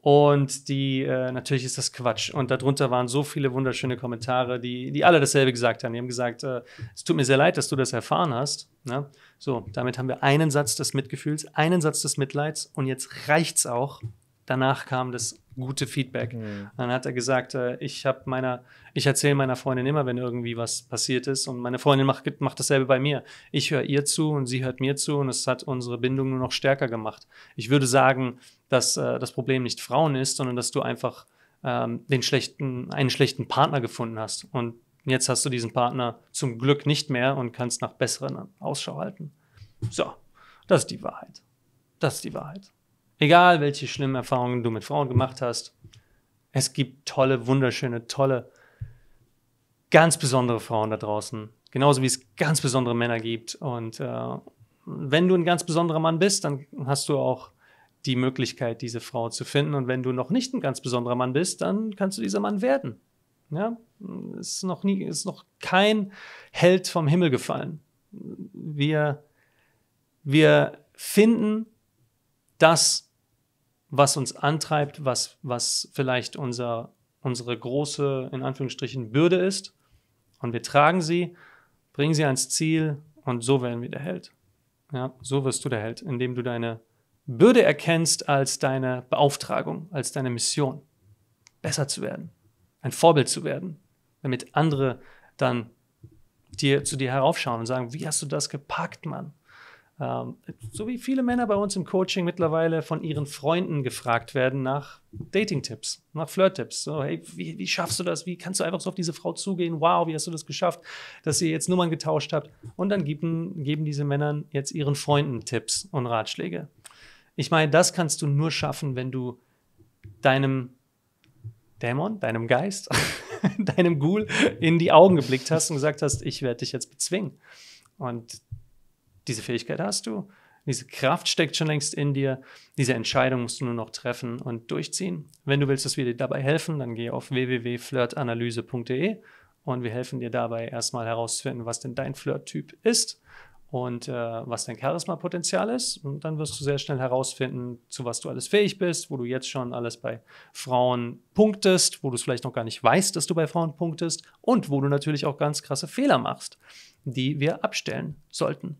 Und die, äh, natürlich ist das Quatsch. Und darunter waren so viele wunderschöne Kommentare, die, die alle dasselbe gesagt haben. Die haben gesagt, äh, es tut mir sehr leid, dass du das erfahren hast. Ja? Ne? So, damit haben wir einen Satz des Mitgefühls, einen Satz des Mitleids und jetzt reicht's auch. Danach kam das gute Feedback. Mhm. Dann hat er gesagt, äh, ich habe meiner, ich erzähle meiner Freundin immer, wenn irgendwie was passiert ist und meine Freundin macht, macht dasselbe bei mir. Ich höre ihr zu und sie hört mir zu und es hat unsere Bindung nur noch stärker gemacht. Ich würde sagen, dass äh, das Problem nicht Frauen ist, sondern dass du einfach ähm, den schlechten, einen schlechten Partner gefunden hast und jetzt hast du diesen Partner zum Glück nicht mehr und kannst nach besseren Ausschau halten. So, das ist die Wahrheit. Das ist die Wahrheit. Egal, welche schlimmen Erfahrungen du mit Frauen gemacht hast, es gibt tolle, wunderschöne, tolle, ganz besondere Frauen da draußen. Genauso wie es ganz besondere Männer gibt. Und äh, wenn du ein ganz besonderer Mann bist, dann hast du auch die Möglichkeit, diese Frau zu finden. Und wenn du noch nicht ein ganz besonderer Mann bist, dann kannst du dieser Mann werden. Ja, ist noch nie, ist noch kein Held vom Himmel gefallen. Wir, wir finden das, was uns antreibt, was, was vielleicht unser, unsere große, in Anführungsstrichen, Bürde ist. Und wir tragen sie, bringen sie ans Ziel und so werden wir der Held. Ja, so wirst du der Held, indem du deine Bürde erkennst als deine Beauftragung, als deine Mission, besser zu werden, ein Vorbild zu werden, damit andere dann dir, zu dir heraufschauen und sagen, wie hast du das gepackt, Mann? Ähm, so wie viele Männer bei uns im Coaching mittlerweile von ihren Freunden gefragt werden nach Dating-Tipps, nach Flirt-Tipps. So, hey, wie, wie, schaffst du das? Wie kannst du einfach so auf diese Frau zugehen? Wow, wie hast du das geschafft, dass ihr jetzt Nummern getauscht habt? Und dann geben, geben diese Männern jetzt ihren Freunden Tipps und Ratschläge. Ich meine, das kannst du nur schaffen, wenn du deinem Dämon, deinem Geist, deinem Ghoul in die Augen geblickt hast und gesagt hast, ich werde dich jetzt bezwingen. Und diese Fähigkeit hast du, diese Kraft steckt schon längst in dir, diese Entscheidung musst du nur noch treffen und durchziehen. Wenn du willst, dass wir dir dabei helfen, dann geh auf www.flirtanalyse.de und wir helfen dir dabei erstmal herauszufinden, was denn dein Flirttyp ist und äh, was dein Charisma-Potenzial ist. Und dann wirst du sehr schnell herausfinden, zu was du alles fähig bist, wo du jetzt schon alles bei Frauen punktest, wo du es vielleicht noch gar nicht weißt, dass du bei Frauen punktest und wo du natürlich auch ganz krasse Fehler machst, die wir abstellen sollten.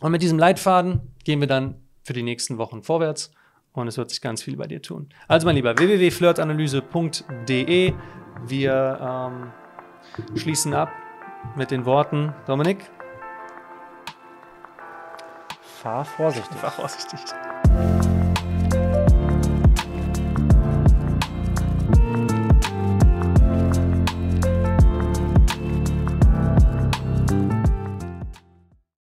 Und mit diesem Leitfaden gehen wir dann für die nächsten Wochen vorwärts und es wird sich ganz viel bei dir tun. Also mein Lieber, www.flirtanalyse.de. Wir ähm, schließen ab mit den Worten, Dominik. Fahr vorsichtig. Fahr vorsichtig.